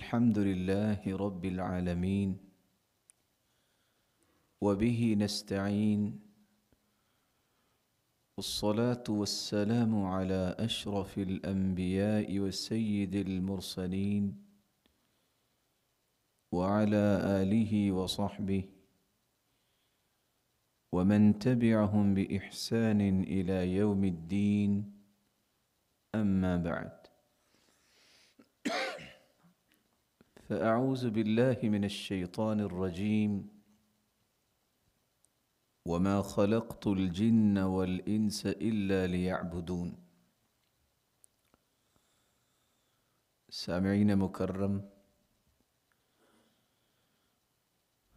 الحمد لله رب العالمين وبه نستعين والصلاه والسلام على اشرف الانبياء وسيد المرسلين وعلى اله وصحبه ومن تبعهم باحسان الى يوم الدين اما بعد فاعوذ بالله من الشيطان الرجيم وما خلقت الجن والانس الا ليعبدون سامعين مكرم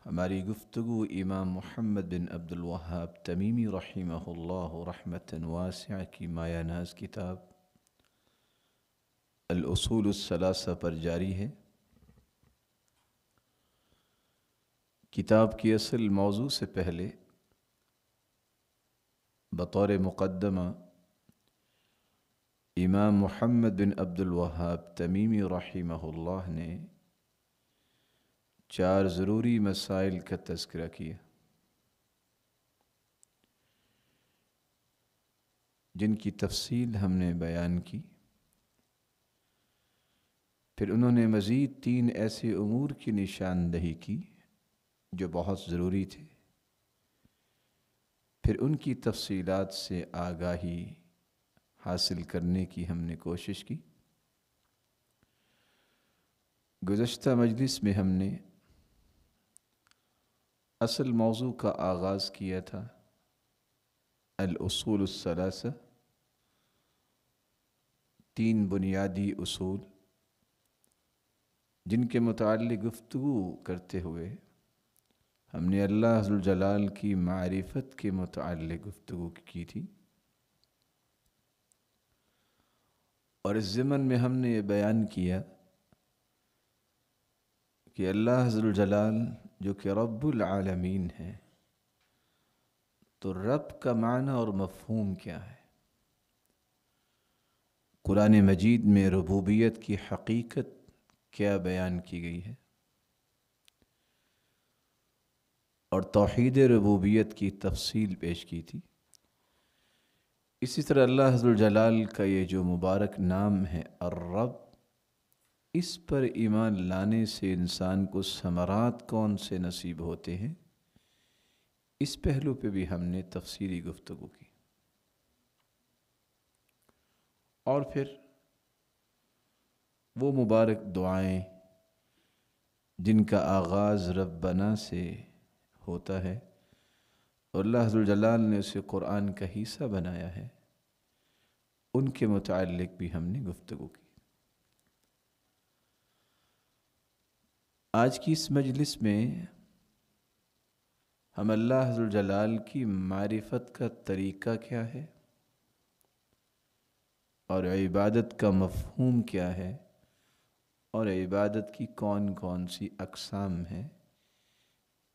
ہماری گفتگو امام محمد بن عبد الوهاب تمیمی رحمہ اللہ رحمت واسع کی مایا ناز کتاب الاصول الثلاثہ پر جاری ہے کتاب کی اصل موضوع سے پہلے بطور مقدمہ امام محمد بن عبد الوہاب تمیمی رحمہ اللہ نے چار ضروری مسائل کا تذکرہ کیا جن کی تفصیل ہم نے بیان کی پھر انہوں نے مزید تین ایسے امور کی نشاندہی کی جو بہت ضروری تھے پھر ان کی تفصیلات سے آگاہی حاصل کرنے کی ہم نے کوشش کی گزشتہ مجلس میں ہم نے اصل موضوع کا آغاز کیا تھا الاصول الثلاثہ تین بنیادی اصول جن کے متعلق گفتگو کرتے ہوئے ہم نے اللہ حضر الجلال کی معرفت کے متعلق گفتگو کی تھی اور اس ضمن میں ہم نے یہ بیان کیا کہ اللہ حضر الجلال جو کہ رب العالمین ہے تو رب کا معنی اور مفہوم کیا ہے قرآن مجید میں ربوبیت کی حقیقت کیا بیان کی گئی ہے اور توحید ربوبیت کی تفصیل پیش کی تھی اسی طرح اللہ حضر الجلال کا یہ جو مبارک نام ہے الرب اس پر ایمان لانے سے انسان کو ثمرات کون سے نصیب ہوتے ہیں اس پہلو پہ بھی ہم نے تفصیلی گفتگو کی اور پھر وہ مبارک دعائیں جن کا آغاز ربنا سے ہوتا ہے اور اللہ حضر جلال نے اسے قرآن کا حصہ بنایا ہے ان کے متعلق بھی ہم نے گفتگو کی آج کی اس مجلس میں ہم اللہ حضر جلال کی معرفت کا طریقہ کیا ہے اور عبادت کا مفہوم کیا ہے اور عبادت کی کون کون سی اقسام ہیں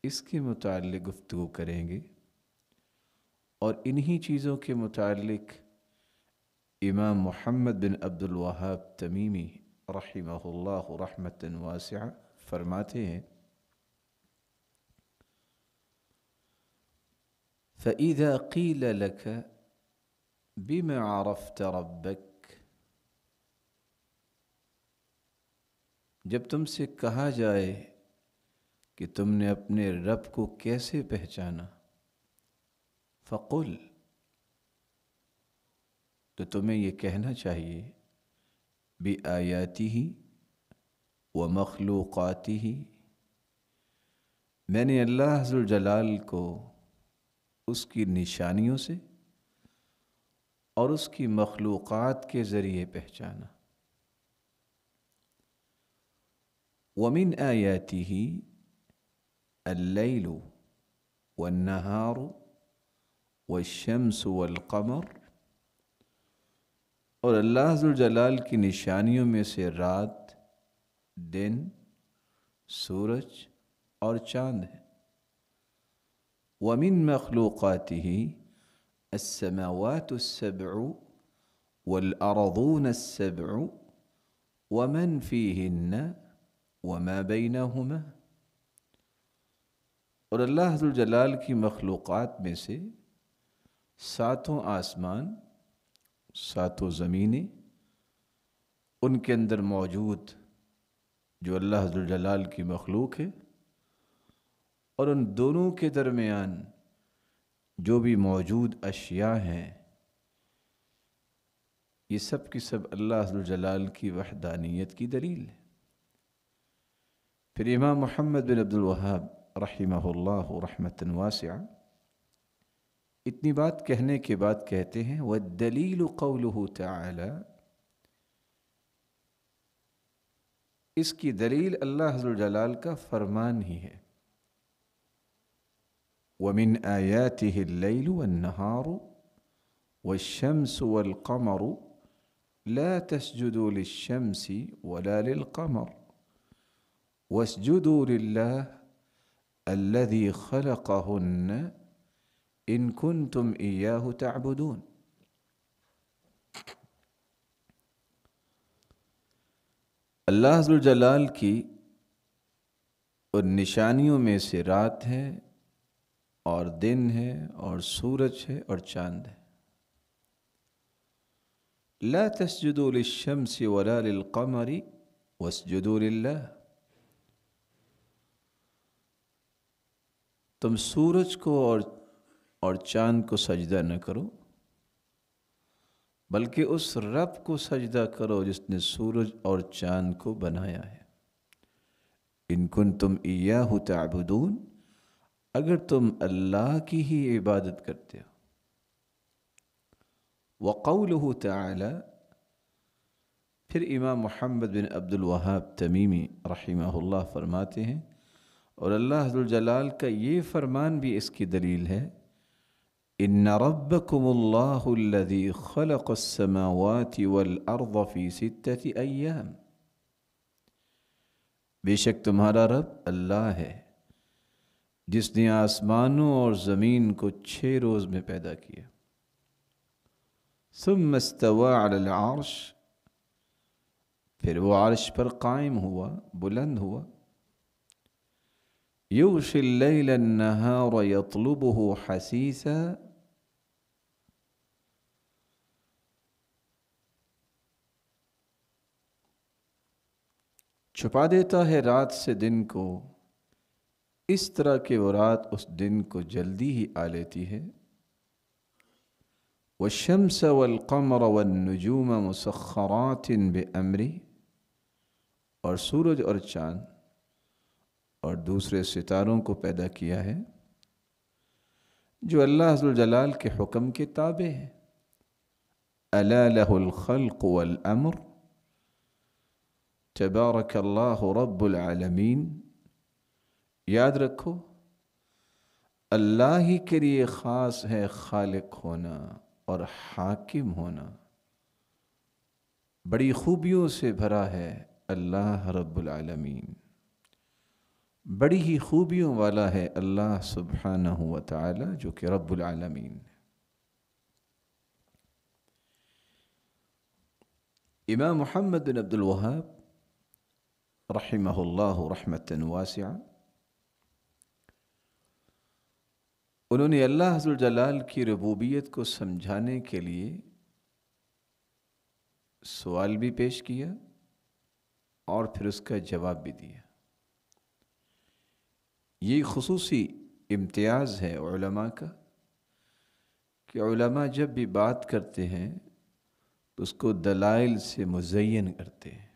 اس کے متعلق گفتگو کریں گے اور انہی چیزوں کے متعلق امام محمد بن عبد الوہاب تمیمی رحمہ اللہ رحمت نواسح فرماتے ہیں فَإِذَا قِيلَ لَكَ میں عَرَفْتَ رَبَّكَ جب تم سے کہا جائے کہ تم نے اپنے رب کو کیسے پہچانا فقل تو تمہیں یہ کہنا چاہیے بھی آیاتی ہی وہ مخلوقاتی ہی میں نے اللہ حضر جلال کو اس کی نشانیوں سے اور اس کی مخلوقات کے ذریعے پہچانا امین آیاتی ہی الليل والنهار والشمس والقمر اور اللہ عز الجلال کی نشانیوں میں سے رات دن سورج اور چاند ہے وَمِن مَخْلُوقَاتِهِ السَّمَاوَاتُ السَّبْعُ وَالْأَرَضُونَ السَّبْعُ وَمَن فِيهِنَّ وَمَا بَيْنَهُمَا اور اللہ حضر الجلال کی مخلوقات میں سے ساتوں آسمان ساتوں زمینیں ان کے اندر موجود جو اللہ حضر الجلال کی مخلوق ہے اور ان دونوں کے درمیان جو بھی موجود اشیاء ہیں یہ سب کی سب اللہ حضر الجلال کی وحدانیت کی دلیل ہے پھر امام محمد بن عبد رحمه الله رحمة واسعة اتنی بات کہنے کے بعد کہتے ہیں والدلیل قوله تعالى اس کی دلیل اللہ جلال کا فرمان ہی ہے ومن آياته الليل والنهار والشمس والقمر لا تسجدوا للشمس ولا للقمر واسجدوا لله الذي خلقهن ان كنتم اياه تعبدون اللہ الجلال کی ان نشانیوں میں سے رات ہے اور دن ہے اور سورج ہے اور چاند ہے لا تسجدوا للشمس ولا للقمر واسجدوا لله تم سورج کو اور اور چاند کو سجدہ نہ کرو بلکہ اس رب کو سجدہ کرو جس نے سورج اور چاند کو بنایا ہے ان کن تم ایاہو تعبدون اگر تم اللہ کی ہی عبادت کرتے ہو وقول تعالی پھر امام محمد بن عبد الوہاب تمیمی رحمہ اللہ فرماتے ہیں اور اللہ حضر الجلال کا یہ فرمان بھی اس کی دلیل ہے اِنَّ رَبَّكُمُ اللہ الَّذِي خَلَقَ السَّمَاوَاتِ وَالْأَرْضَ فِي فی اَيَّامِ بے شک تمہارا رب اللہ ہے جس نے آسمانوں اور زمین کو چھ روز میں پیدا کیا ثم استوی علی العرش پھر وہ عرش پر قائم ہوا بلند ہوا يغشي الليل النهار يطلبه حسيسا छुपा دیتا ہے رات سے دن کو اس طرح के وہ رات اس دن کو جلدی ہی آ لیتی ہے والشمس والقمر والنجوم مسخرات मुसखरातिन اور سورج اور چاند اور دوسرے ستاروں کو پیدا کیا ہے جو اللہ حضر الجلال کے حکم کے تابع ہے لَهُ الْخَلْقُ المر تبارک اللہ رب العالمین یاد رکھو اللہ ہی کے لیے خاص ہے خالق ہونا اور حاکم ہونا بڑی خوبیوں سے بھرا ہے اللہ رب العالمین بڑی ہی خوبیوں والا ہے اللہ سبحانہ و تعالیٰ جو کہ رب العالمین امام محمد بن عبد الوہب رحمہ اللہ رحمت نواسیہ انہوں نے اللہ حضر جلال کی ربوبیت کو سمجھانے کے لیے سوال بھی پیش کیا اور پھر اس کا جواب بھی دیا یہ خصوصی امتیاز ہے علماء کا کہ علماء جب بھی بات کرتے ہیں تو اس کو دلائل سے مزین کرتے ہیں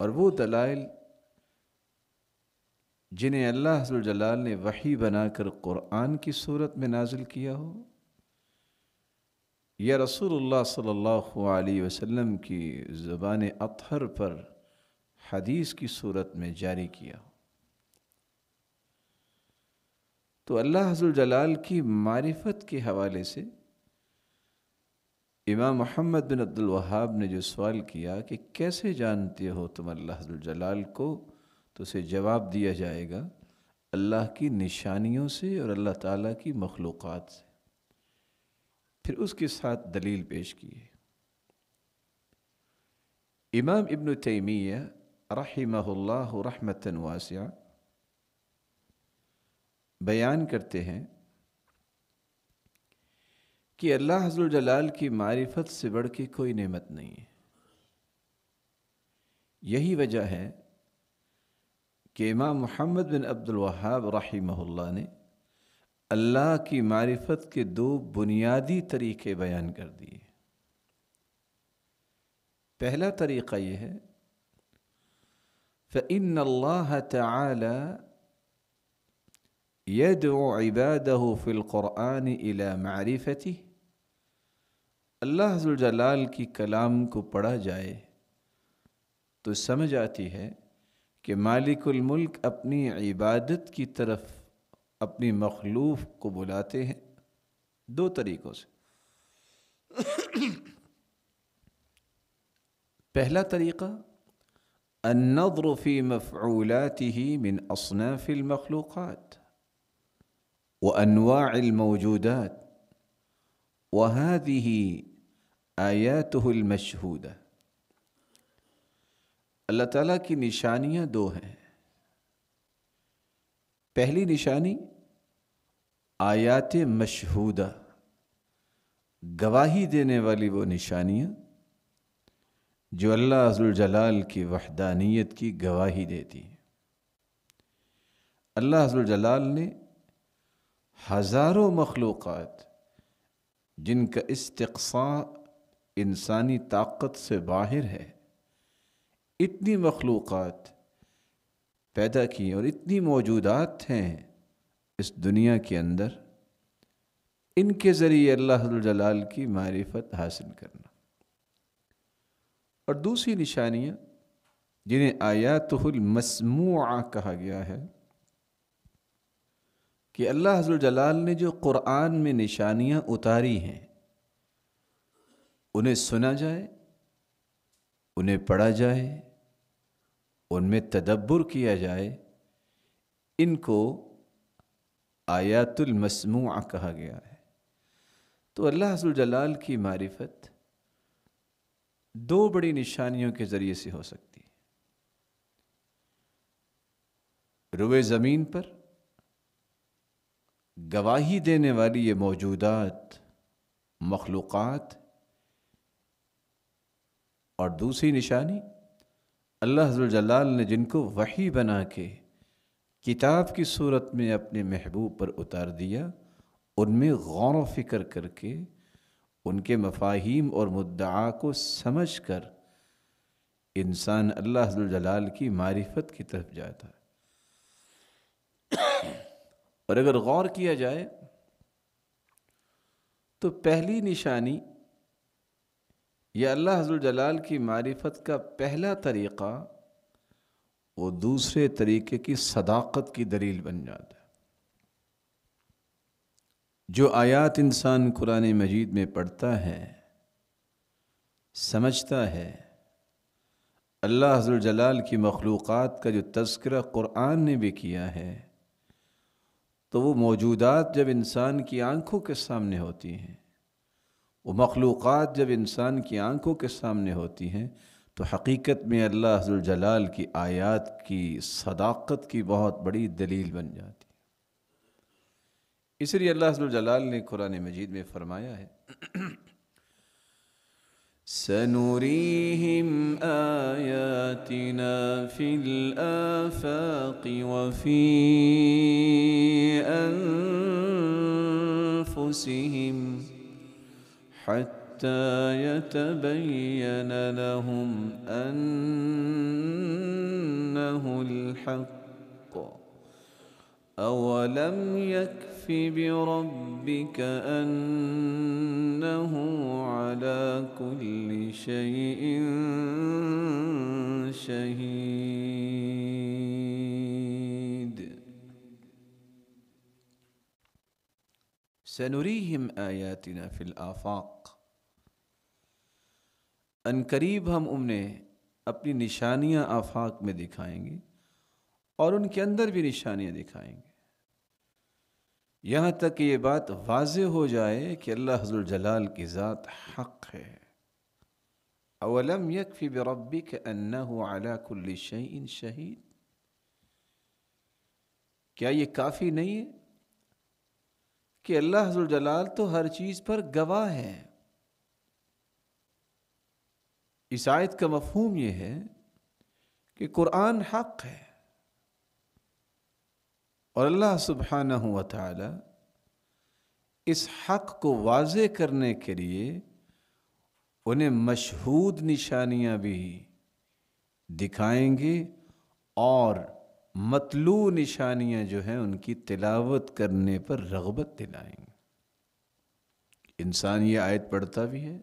اور وہ دلائل جنہیں اللہ حضر جلال نے وحی بنا کر قرآن کی صورت میں نازل کیا ہو یا رسول اللہ صلی اللہ علیہ وسلم کی زبان اطہر پر حدیث کی صورت میں جاری کیا ہو تو اللہ حضر جلال کی معرفت کے حوالے سے امام محمد بن عبد الوہاب نے جو سوال کیا کہ کیسے جانتے ہو تم اللہ حضر جلال کو تو اسے جواب دیا جائے گا اللہ کی نشانیوں سے اور اللہ تعالیٰ کی مخلوقات سے پھر اس کے ساتھ دلیل پیش کی امام ابن تیمیہ رحمہ اللہ رحمتاً واسعہ بیان کرتے ہیں کہ اللہ حضر الجلال کی معرفت سے بڑھ کے کوئی نعمت نہیں ہے یہی وجہ ہے کہ امام محمد بن عبد الوہاب رحمہ اللہ نے اللہ کی معرفت کے دو بنیادی طریقے بیان کر دیے پہلا طریقہ یہ ہے تعالی يدعو عباده فی القرآن الی معرفته اللہ ذوالجلال جلال کی کلام کو پڑھا جائے تو سمجھ آتی ہے کہ مالک الملک اپنی عبادت کی طرف اپنی مخلوق کو بلاتے ہیں دو طریقوں سے پہلا طریقہ النظر فی مفعولاته من اصناف المخلوقات وانواع الموجودات وهذه آیاته المشہودہ اللہ تعالیٰ کی نشانیاں دو ہیں پہلی نشانی آیاتِ مشہودہ گواہی دینے والی وہ نشانیاں جو اللہ عز الجلال کی وحدانیت کی گواہی دیتی ہیں اللہ عز الجلال نے ہزاروں مخلوقات جن کا استقصاء انسانی طاقت سے باہر ہے اتنی مخلوقات پیدا کی ہیں اور اتنی موجودات ہیں اس دنیا کے اندر ان کے ذریعے اللہ جلال کی معرفت حاصل کرنا اور دوسری نشانیاں جنہیں آیات المسموعہ کہا گیا ہے کہ اللہ حضر جلال نے جو قرآن میں نشانیاں اتاری ہیں انہیں سنا جائے انہیں پڑھا جائے ان میں تدبر کیا جائے ان کو آیات المسموع کہا گیا ہے تو اللہ حضر جلال کی معرفت دو بڑی نشانیوں کے ذریعے سے ہو سکتی ہے روے زمین پر گواہی دینے والی یہ موجودات مخلوقات اور دوسری نشانی اللہ حضر الجلال نے جن کو وہی بنا کے کتاب کی صورت میں اپنے محبوب پر اتار دیا ان میں غور و فکر کر کے ان کے مفاہیم اور مدعا کو سمجھ کر انسان اللہ حضر الجلال کی معرفت کی طرف جاتا ہے اور اگر غور کیا جائے تو پہلی نشانی یا اللہ حضر الجلال کی معرفت کا پہلا طریقہ وہ دوسرے طریقے کی صداقت کی دلیل بن جاتا ہے جو آیات انسان قرآن مجید میں پڑھتا ہے سمجھتا ہے اللہ حضر الجلال کی مخلوقات کا جو تذکرہ قرآن نے بھی کیا ہے تو وہ موجودات جب انسان کی آنکھوں کے سامنے ہوتی ہیں وہ مخلوقات جب انسان کی آنکھوں کے سامنے ہوتی ہیں تو حقیقت میں اللہ حضر الجلال کی آیات کی صداقت کی بہت بڑی دلیل بن جاتی ہے اس لیے اللہ حضل الجلال نے قرآن مجید میں فرمایا ہے سنريهم آياتنا في الآفاق وفي أنفسهم حتى يتبين لهم أنه الحق أولم يكف بربك أنه على كل شيء شهيد سنريهم آياتنا في الآفاق ان قरीब हम آفاق میں دکھائیں گے اور ان کے اندر بھی نشانیاں دکھائیں گے یہاں تک کہ یہ بات واضح ہو جائے کہ اللہ حضر الجلال کی ذات حق ہے اولم یکفی بربک انہو علا کل شہین شہید کیا یہ کافی نہیں ہے کہ اللہ حضر الجلال تو ہر چیز پر گواہ ہے اس آیت کا مفہوم یہ ہے کہ قرآن حق ہے اور اللہ سبحانہ ہو تعالی اس حق کو واضح کرنے کے لیے انہیں مشہود نشانیاں بھی دکھائیں گے اور مطلوع نشانیاں جو ہیں ان کی تلاوت کرنے پر رغبت دلائیں گے انسان یہ آیت پڑھتا بھی ہے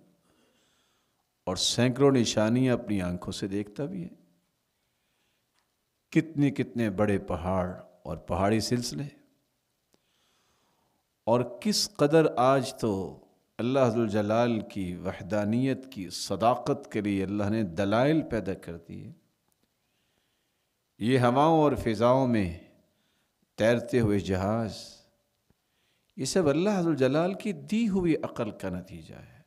اور سینکڑوں نشانیاں اپنی آنکھوں سے دیکھتا بھی ہے کتنے کتنے بڑے پہاڑ اور پہاڑی سلسلے اور کس قدر آج تو اللہ حضر جلال کی وحدانیت کی صداقت کے لیے اللہ نے دلائل پیدا کر دی یہ ہواؤں اور فضاؤں میں تیرتے ہوئے جہاز یہ سب اللہ حضر الجلال کی دی ہوئی عقل کا نتیجہ ہے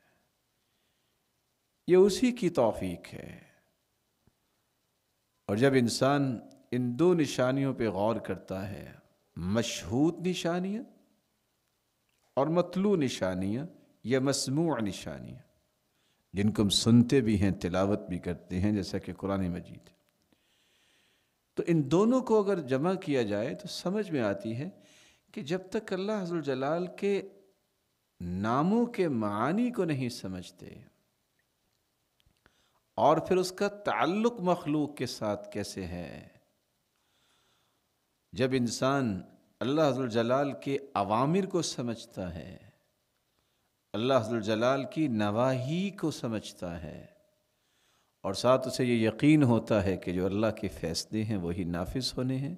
یہ اسی کی توفیق ہے اور جب انسان ان دو نشانیوں پہ غور کرتا ہے مشہود نشانیاں اور مطلوع نشانیاں یا مسموع نشانیاں جن کو ہم سنتے بھی ہیں تلاوت بھی کرتے ہیں جیسا کہ قرآن مجید تو ان دونوں کو اگر جمع کیا جائے تو سمجھ میں آتی ہے کہ جب تک اللہ حضر جلال کے ناموں کے معانی کو نہیں سمجھتے اور پھر اس کا تعلق مخلوق کے ساتھ کیسے ہے جب انسان اللہ حضر الجلال کے عوامر کو سمجھتا ہے اللہ حضر الجلال کی نواحی کو سمجھتا ہے اور ساتھ اسے یہ یقین ہوتا ہے کہ جو اللہ کے فیصلے ہیں وہی نافذ ہونے ہیں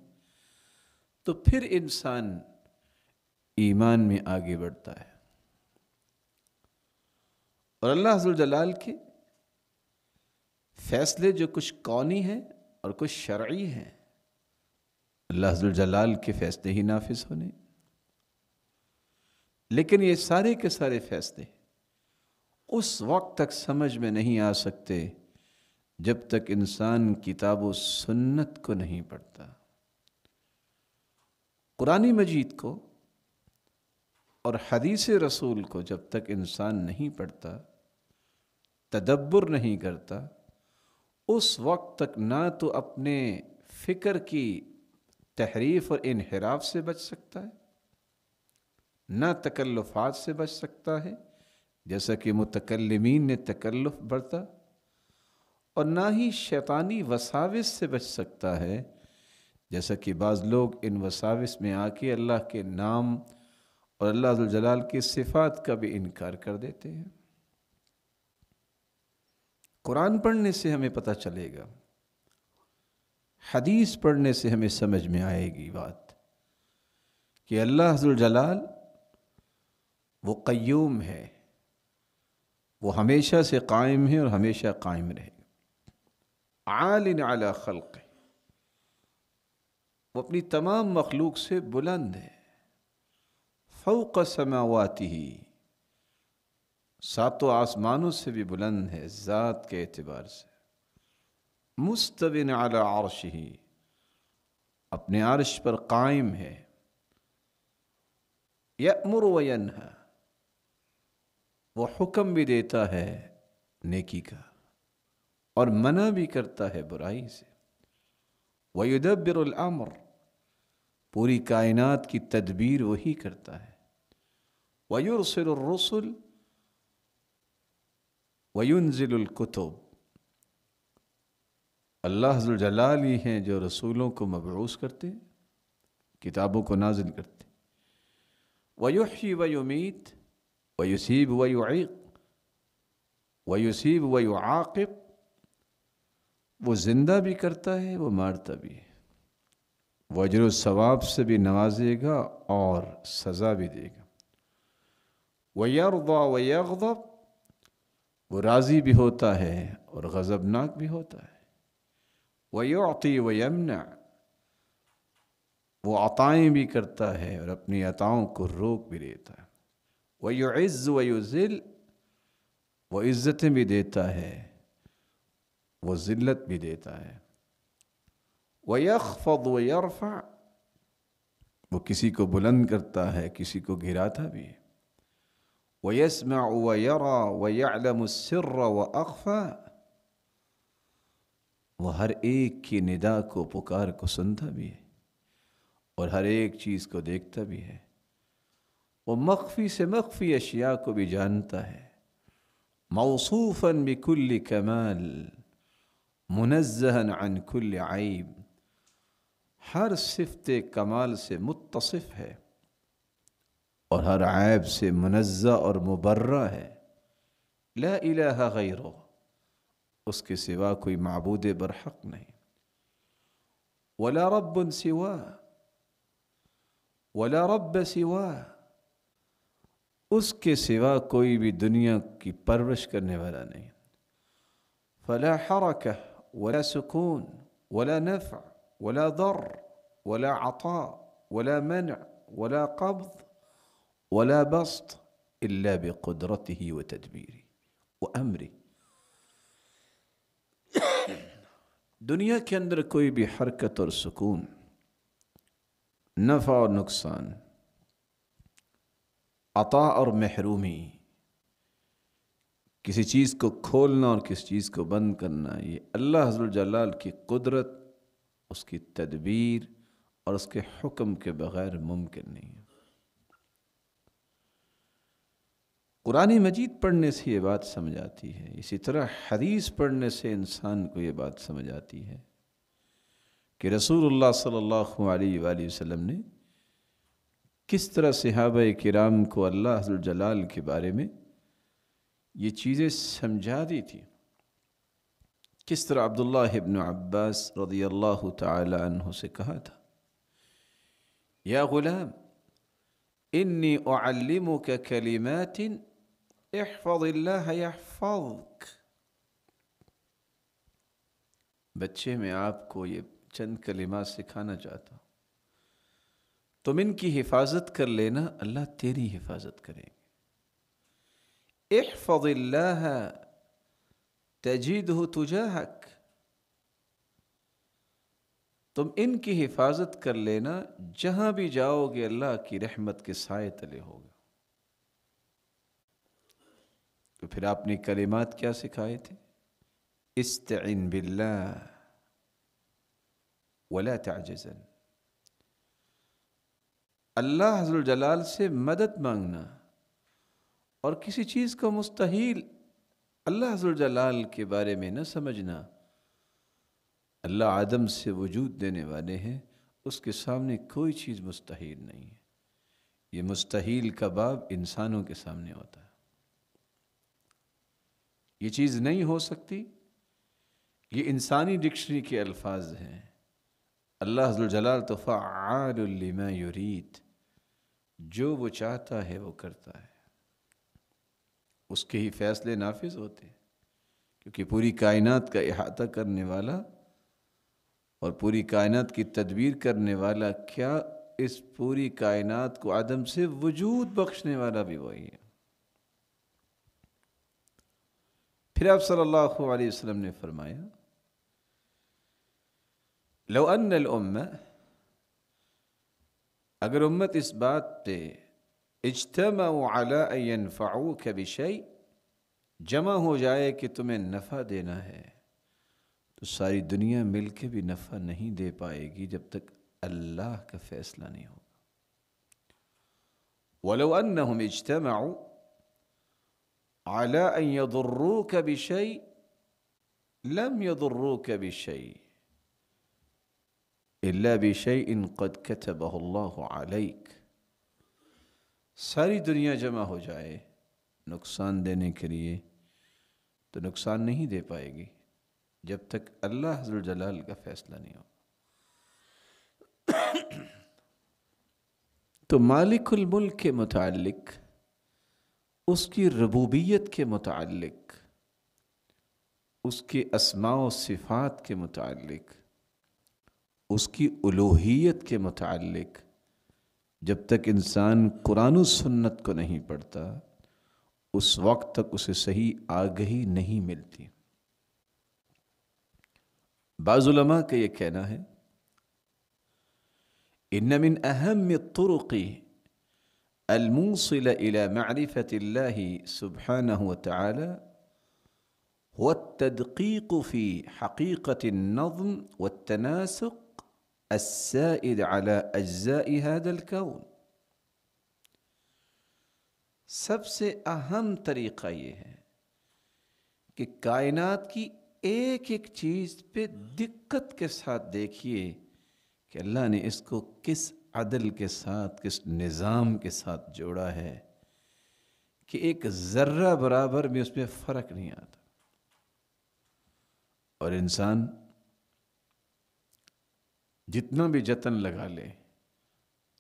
تو پھر انسان ایمان میں آگے بڑھتا ہے اور اللہ حضر جلال کے فیصلے جو کچھ کونی ہیں اور کچھ شرعی ہیں اللہ جلال کے فیصلے ہی نافذ ہونے لیکن یہ سارے کے سارے فیصلے اس وقت تک سمجھ میں نہیں آ سکتے جب تک انسان کتاب و سنت کو نہیں پڑھتا قرآن مجید کو اور حدیث رسول کو جب تک انسان نہیں پڑھتا تدبر نہیں کرتا اس وقت تک نہ تو اپنے فکر کی تحریف اور انحراف سے بچ سکتا ہے نہ تکلفات سے بچ سکتا ہے جیسا کہ متکلمین نے تکلف بڑھتا اور نہ ہی شیطانی وساوس سے بچ سکتا ہے جیسا کہ بعض لوگ ان وساوس میں آ کے اللہ کے نام اور اللہ جلال کے صفات کا بھی انکار کر دیتے ہیں قرآن پڑھنے سے ہمیں پتا چلے گا حدیث پڑھنے سے ہمیں سمجھ میں آئے گی بات کہ اللہ حضر الجلال وہ قیوم ہے وہ ہمیشہ سے قائم ہے اور ہمیشہ قائم رہے عالن علی خلق وہ اپنی تمام مخلوق سے بلند ہے فوق سماواتی ہی ساتوں آسمانوں سے بھی بلند ہے ذات کے اعتبار سے مستبن علی عرش ہی اپنے عرش پر قائم ہے یأمر و ینہا وہ حکم بھی دیتا ہے نیکی کا اور منع بھی کرتا ہے برائی سے ویودبر العمر پوری کائنات کی تدبیر وہی کرتا ہے ویورسر الرسول ویونزل القتب اللہ حضر جلال ہی ہیں جو رسولوں کو مبعوث کرتے کتابوں کو نازل کرتے ہیں وَيُحْشِ و وَيُسِيب و وَيُسِيب و و و وہ زندہ بھی کرتا ہے وہ مارتا بھی ہے وہ عجر و ثواب سے بھی نوازے گا اور سزا بھی دے گا وَيَرْضَ وَيَغْضَب و وہ راضی بھی ہوتا ہے اور غزبناک بھی ہوتا ہے ويعطي ويمنع وہ عطائیں بھی کرتا ہے اور اپنی عطاؤں کو روک بھی دیتا ہے ويعز ويزل وہ عزتیں بھی دیتا ہے وہ ذلت بھی دیتا ہے ويخفض ويرفع وہ کسی کو بلند کرتا ہے کسی کو گھراتا بھی ويسمع ويرى ويعلم السر وأخفى وہ ہر ایک کی ندا کو پکار کو سنتا بھی ہے اور ہر ایک چیز کو دیکھتا بھی ہے وہ مخفی سے مخفی اشیاء کو بھی جانتا ہے موصوفاً بکل کمال منزہاً عن کل عیب ہر صفت کمال سے متصف ہے اور ہر عیب سے منزہ اور مبرہ ہے لا الہ غیرہ اس کے سوا کوئی معبود برحق نہیں ولا رب سوا ولا رب سوا اس کے سوا کوئی بھی دنیا کی پرورش کرنے والا نہیں فلا حرکہ ولا سکون ولا نفع ولا ضر ولا عطاء ولا منع ولا قبض ولا بسط الا بقدرته وتدبيره وامره دنیا کے اندر کوئی بھی حرکت اور سکون نفع اور نقصان عطا اور محرومی کسی چیز کو کھولنا اور کسی چیز کو بند کرنا یہ اللہ حضر الجلال کی قدرت اس کی تدبیر اور اس کے حکم کے بغیر ممکن نہیں ہے قرآن مجید پڑھنے سے یہ بات سمجھ آتی ہے اسی طرح حدیث پڑھنے سے انسان کو یہ بات سمجھ آتی ہے کہ رسول اللہ صلی اللہ علیہ وآلہ وسلم نے کس طرح صحابہ کرام کو اللہ جلال کے بارے میں یہ چیزیں سمجھا دی تھی کس طرح عبداللہ ابن عباس رضی اللہ تعالی عنہ سے کہا تھا یا غلام انی اعلمک کلمات احفظ اللہ یحفظک بچے میں آپ کو یہ چند کلمات سکھانا چاہتا ہوں تم ان کی حفاظت کر لینا اللہ تیری حفاظت کریں گے احفظ اللہ تجیدہ تجید ہو تجا حق تم ان کی حفاظت کر لینا جہاں بھی جاؤ گے اللہ کی رحمت کے سائے تلے ہوگے تو پھر آپ نے کلمات کیا سکھائے تھے استعن تعجزن اللہ حضر جلال سے مدد مانگنا اور کسی چیز کو مستحیل اللہ حضر جلال کے بارے میں نہ سمجھنا اللہ آدم سے وجود دینے والے ہیں اس کے سامنے کوئی چیز مستحیل نہیں ہے یہ کا کباب انسانوں کے سامنے ہوتا ہے یہ چیز نہیں ہو سکتی یہ انسانی ڈکشنری کے الفاظ ہیں اللہ حضلال تو فعال لما یرید جو وہ چاہتا ہے وہ کرتا ہے اس کے ہی فیصلے نافذ ہوتے ہیں کیونکہ پوری کائنات کا احاطہ کرنے والا اور پوری کائنات کی تدبیر کرنے والا کیا اس پوری کائنات کو عدم سے وجود بخشنے والا بھی وہی ہے پھر آپ صلی اللہ علیہ وسلم نے فرمایا لو ان الامہ اگر امت اس بات پہ اجتمعو علا ینفعوک بشی جمع ہو جائے کہ تمہیں نفع دینا ہے تو ساری دنیا مل کے بھی نفع نہیں دے پائے گی جب تک اللہ کا فیصلہ نہیں ہوگا وَلَوْ أَنَّهُمْ اِجْتَمَعُوا علی کے يضروك بشيء لم يضروك بشيء شعی بشيء قد كتبه الله عليك ساری دنیا جمع ہو جائے نقصان دینے کے لیے تو نقصان نہیں دے پائے گی جب تک اللہ حضر جلال کا فیصلہ نہیں ہو تو مالک الملک کے متعلق اس کی ربوبیت کے متعلق اس کے اسماع و صفات کے متعلق اس کی الوحیت کے متعلق جب تک انسان قرآن و سنت کو نہیں پڑھتا اس وقت تک اسے صحیح آگہی نہیں ملتی بعض علماء کا یہ کہنا ہے من اہم طرقی الموصل الى معرفه الله سبحانه وتعالى هو التدقيق في حقيقه النظم والتناسق السائد على اجزاء هذا الكون سب سے اہم طریقہ یہ ہے کہ کائنات کی ایک ایک چیز پہ دقت کے ساتھ دیکھئے کہ اللہ نے اس کو کس عدل کے ساتھ کس نظام کے ساتھ جوڑا ہے کہ ایک ذرہ برابر بھی اس میں فرق نہیں آتا اور انسان جتنا بھی جتن لگا لے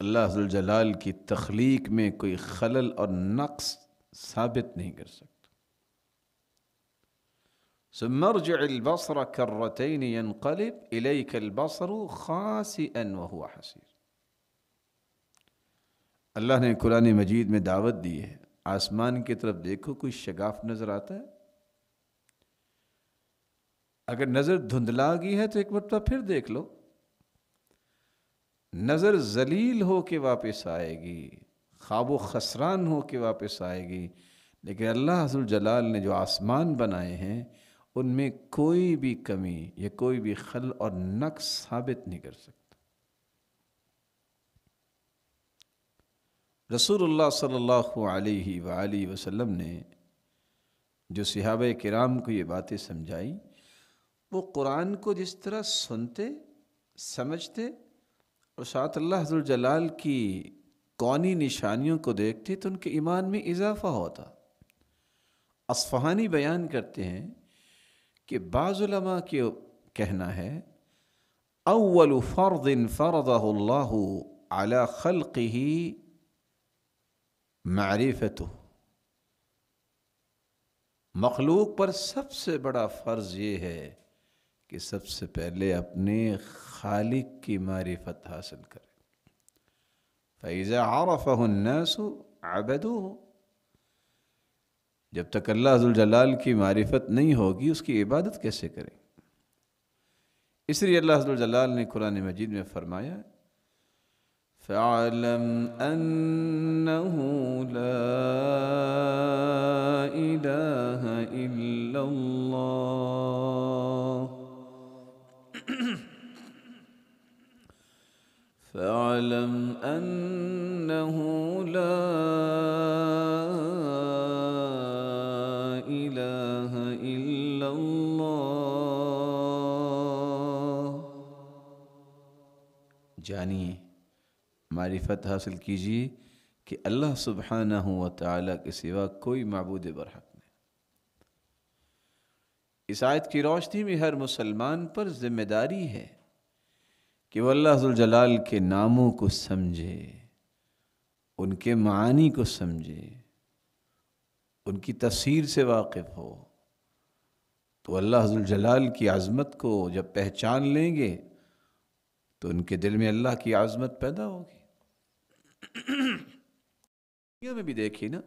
اللہ جلال کی تخلیق میں کوئی خلل اور نقص ثابت نہیں کر سکتا خاصی اللہ نے قرآن مجید میں دعوت دی ہے آسمان کی طرف دیکھو کوئی شگاف نظر آتا ہے اگر نظر دھندلا گئی ہے تو ایک مرتبہ پھر دیکھ لو نظر ذلیل ہو کے واپس آئے گی خواب و خسران ہو کے واپس آئے گی لیکن اللہ حضر جلال نے جو آسمان بنائے ہیں ان میں کوئی بھی کمی یا کوئی بھی خل اور نقص ثابت نہیں کر سکتا رسول اللہ صلی اللہ علیہ وآلہ وسلم نے جو صحابہ کرام کو یہ باتیں سمجھائیں وہ قرآن کو جس طرح سنتے سمجھتے اور ساتھ اللہ حضر جلال کی کونی نشانیوں کو دیکھتے تو ان کے ایمان میں اضافہ ہوتا اصفہانی بیان کرتے ہیں کہ بعض علماء کے کہنا ہے اول فرض فرضہ اللہ علی خلقی معریفت مخلوق پر سب سے بڑا فرض یہ ہے کہ سب سے پہلے اپنے خالق کی معرفت حاصل کرے فَإِذَا عَرَفَهُ النَّاسُ عَبَدُوهُ جب تک اللہ حضلجلال کی معرفت نہیں ہوگی اس کی عبادت کیسے کریں اس لیے اللہ حضر الجلال نے قرآن مجید میں فرمایا فاعلم انه لا اله الا الله فاعلم انه لا اله الا الله جاني معرفت حاصل کیجیے کہ اللہ سبحانہ ہوں تعالیٰ کے سوا کوئی معبود برحق نہیں اس آیت کی روشنی میں ہر مسلمان پر ذمہ داری ہے کہ وہ اللہ حضر جلال کے ناموں کو سمجھے ان کے معانی کو سمجھے ان کی تصویر سے واقف ہو تو اللہ حضر جلال کی عظمت کو جب پہچان لیں گے تو ان کے دل میں اللہ کی عظمت پیدا ہوگی دنیا میں بھی دیکھیے نا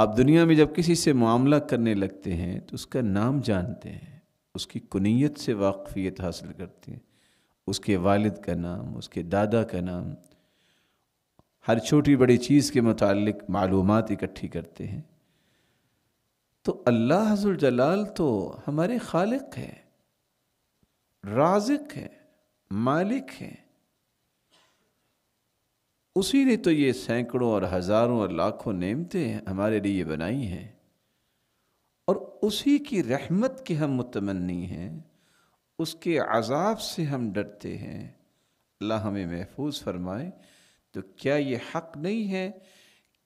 آپ دنیا میں جب کسی سے معاملہ کرنے لگتے ہیں تو اس کا نام جانتے ہیں اس کی کنیت سے واقفیت حاصل کرتے ہیں اس کے والد کا نام اس کے دادا کا نام ہر چھوٹی بڑی چیز کے متعلق معلومات اکٹھی کرتے ہیں تو اللہ حضر جلال تو ہمارے خالق ہے رازق ہے مالک ہے اسی نے تو یہ سینکڑوں اور ہزاروں اور لاکھوں نعمتیں ہمارے لیے یہ بنائی ہیں اور اسی کی رحمت کے ہم متمنی ہیں اس کے عذاب سے ہم ڈرتے ہیں اللہ ہمیں محفوظ فرمائے تو کیا یہ حق نہیں ہے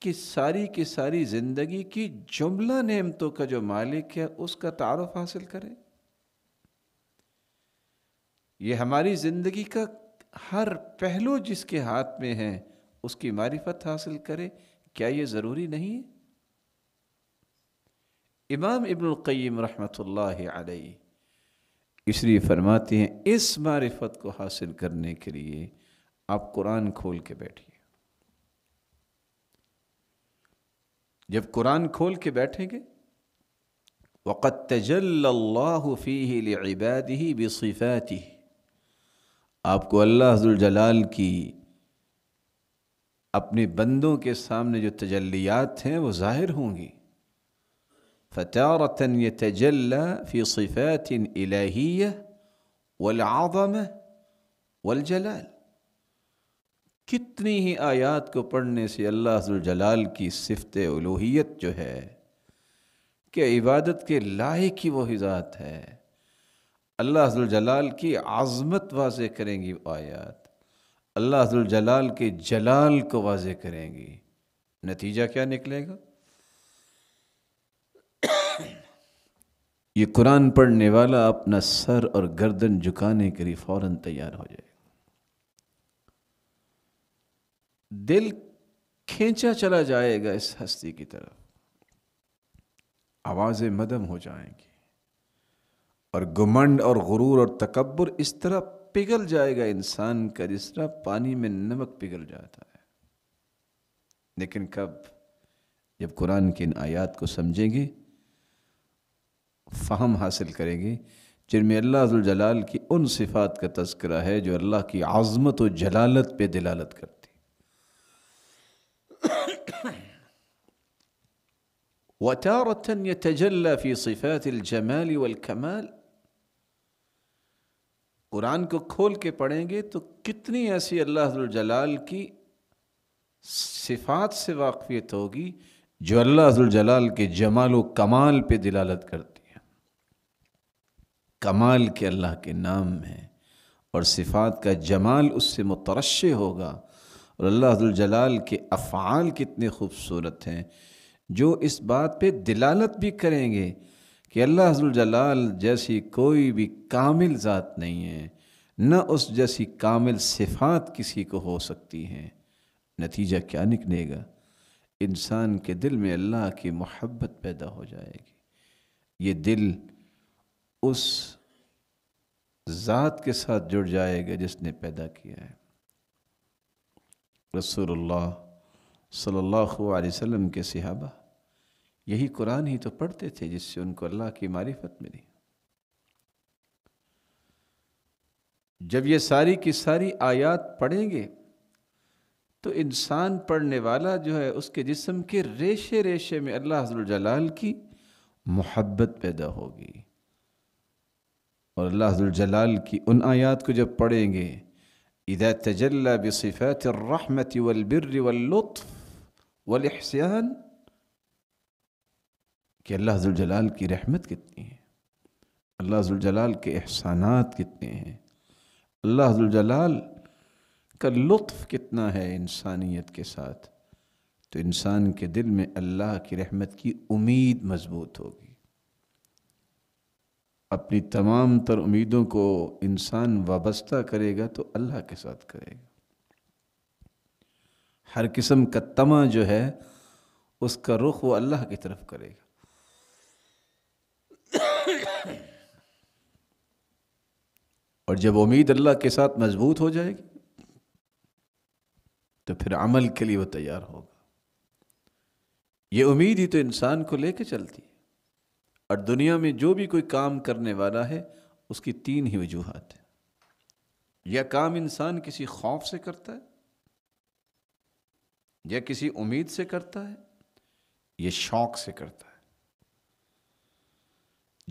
کہ ساری کی ساری زندگی کی جملہ نعمتوں کا جو مالک ہے اس کا تعارف حاصل کرے یہ ہماری زندگی کا ہر پہلو جس کے ہاتھ میں ہے اس کی معرفت حاصل کرے کیا یہ ضروری نہیں ہے امام ابن القیم رحمت اللہ علیہ اس لیے فرماتے ہیں اس معرفت کو حاصل کرنے کے لیے آپ قرآن کھول کے بیٹھیے جب قرآن کھول کے بیٹھیں گے آپ کو اللہ حضل جلال کی اپنی بندوں کے سامنے جو تجلیات ہیں وہ ظاہر ہوں گی فتح تجل فی صفات الہیہ ولا والجلال کتنی ہی آیات کو پڑھنے سے اللہ حضر جلال کی صفت الوحیت جو ہے کہ عبادت کے لائے کی وہ ذات ہے اللہ حضر جلال کی عظمت واضح کریں گی آیات اللہ الجلال کے جلال کو واضح کریں گی نتیجہ کیا نکلے گا یہ قرآن پڑھنے والا اپنا سر اور گردن جھکانے کے لیے فوراً تیار ہو جائے گا دل کھینچا چلا جائے گا اس ہستی کی طرف آوازیں مدم ہو جائیں گی اور گمنڈ اور غرور اور تکبر اس طرح پگھل جائے گا انسان کا جس طرح پانی میں نمک پگھل جاتا ہے لیکن کب جب قرآن کی ان آیات کو سمجھیں گے فہم حاصل کریں گے جن میں اللہ جلال کی ان صفات کا تذکرہ ہے جو اللہ کی عظمت و جلالت پہ دلالت کرتی قرآن کو کھول کے پڑھیں گے تو کتنی ایسی اللہ حضر الجلال کی صفات سے واقفیت ہوگی جو اللہ حضر کے جمال و کمال پہ دلالت کرتی ہے کمال کے اللہ کے نام ہے اور صفات کا جمال اس سے مترشے ہوگا اور اللہ حضر الجلال کے افعال کتنے خوبصورت ہیں جو اس بات پہ دلالت بھی کریں گے کہ اللہ حضر الجلال جیسی کوئی بھی کامل ذات نہیں ہے نہ اس جیسی کامل صفات کسی کو ہو سکتی ہیں نتیجہ کیا نکلے گا انسان کے دل میں اللہ کی محبت پیدا ہو جائے گی یہ دل اس ذات کے ساتھ جڑ جائے گا جس نے پیدا کیا ہے رسول اللہ صلی اللہ علیہ وسلم کے صحابہ یہی قرآن ہی تو پڑھتے تھے جس سے ان کو اللہ کی معرفت ملی جب یہ ساری کی ساری آیات پڑھیں گے تو انسان پڑھنے والا جو ہے اس کے جسم کے ریشے ریشے میں اللہ حضر الجلال کی محبت پیدا ہوگی اور اللہ حضر الجلال کی ان آیات کو جب پڑھیں گے الرَّحْمَةِ وَالْبِرِّ وَاللُّطْفِ وَالْإِحْسِيَانِ کہ اللہ ذوالجلال جلال کی رحمت کتنی ہے اللہ ذوالجلال جلال کے احسانات کتنے ہیں اللہ ذوالجلال جلال کا لطف کتنا ہے انسانیت کے ساتھ تو انسان کے دل میں اللہ کی رحمت کی امید مضبوط ہوگی اپنی تمام تر امیدوں کو انسان وابستہ کرے گا تو اللہ کے ساتھ کرے گا ہر قسم کا تما جو ہے اس کا رخ وہ اللہ کی طرف کرے گا اور جب امید اللہ کے ساتھ مضبوط ہو جائے گی تو پھر عمل کے لیے وہ تیار ہوگا یہ امید ہی تو انسان کو لے کے چلتی ہے اور دنیا میں جو بھی کوئی کام کرنے والا ہے اس کی تین ہی وجوہات ہیں یا کام انسان کسی خوف سے کرتا ہے یا کسی امید سے کرتا ہے یا شوق سے کرتا ہے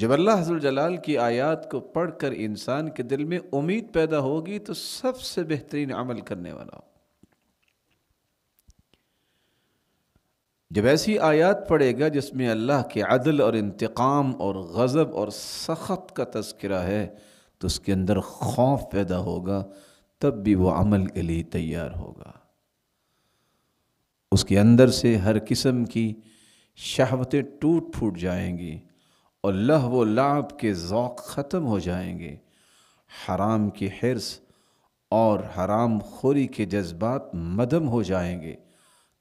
جب اللہ حضر جلال کی آیات کو پڑھ کر انسان کے دل میں امید پیدا ہوگی تو سب سے بہترین عمل کرنے والا ہو جب ایسی آیات پڑھے گا جس میں اللہ کے عدل اور انتقام اور غضب اور سخت کا تذکرہ ہے تو اس کے اندر خوف پیدا ہوگا تب بھی وہ عمل کے لیے تیار ہوگا اس کے اندر سے ہر قسم کی شہوتیں ٹوٹ پھوٹ جائیں گی لہو و لعب کے ذوق ختم ہو جائیں گے حرام کی حرص اور حرام خوری کے جذبات مدم ہو جائیں گے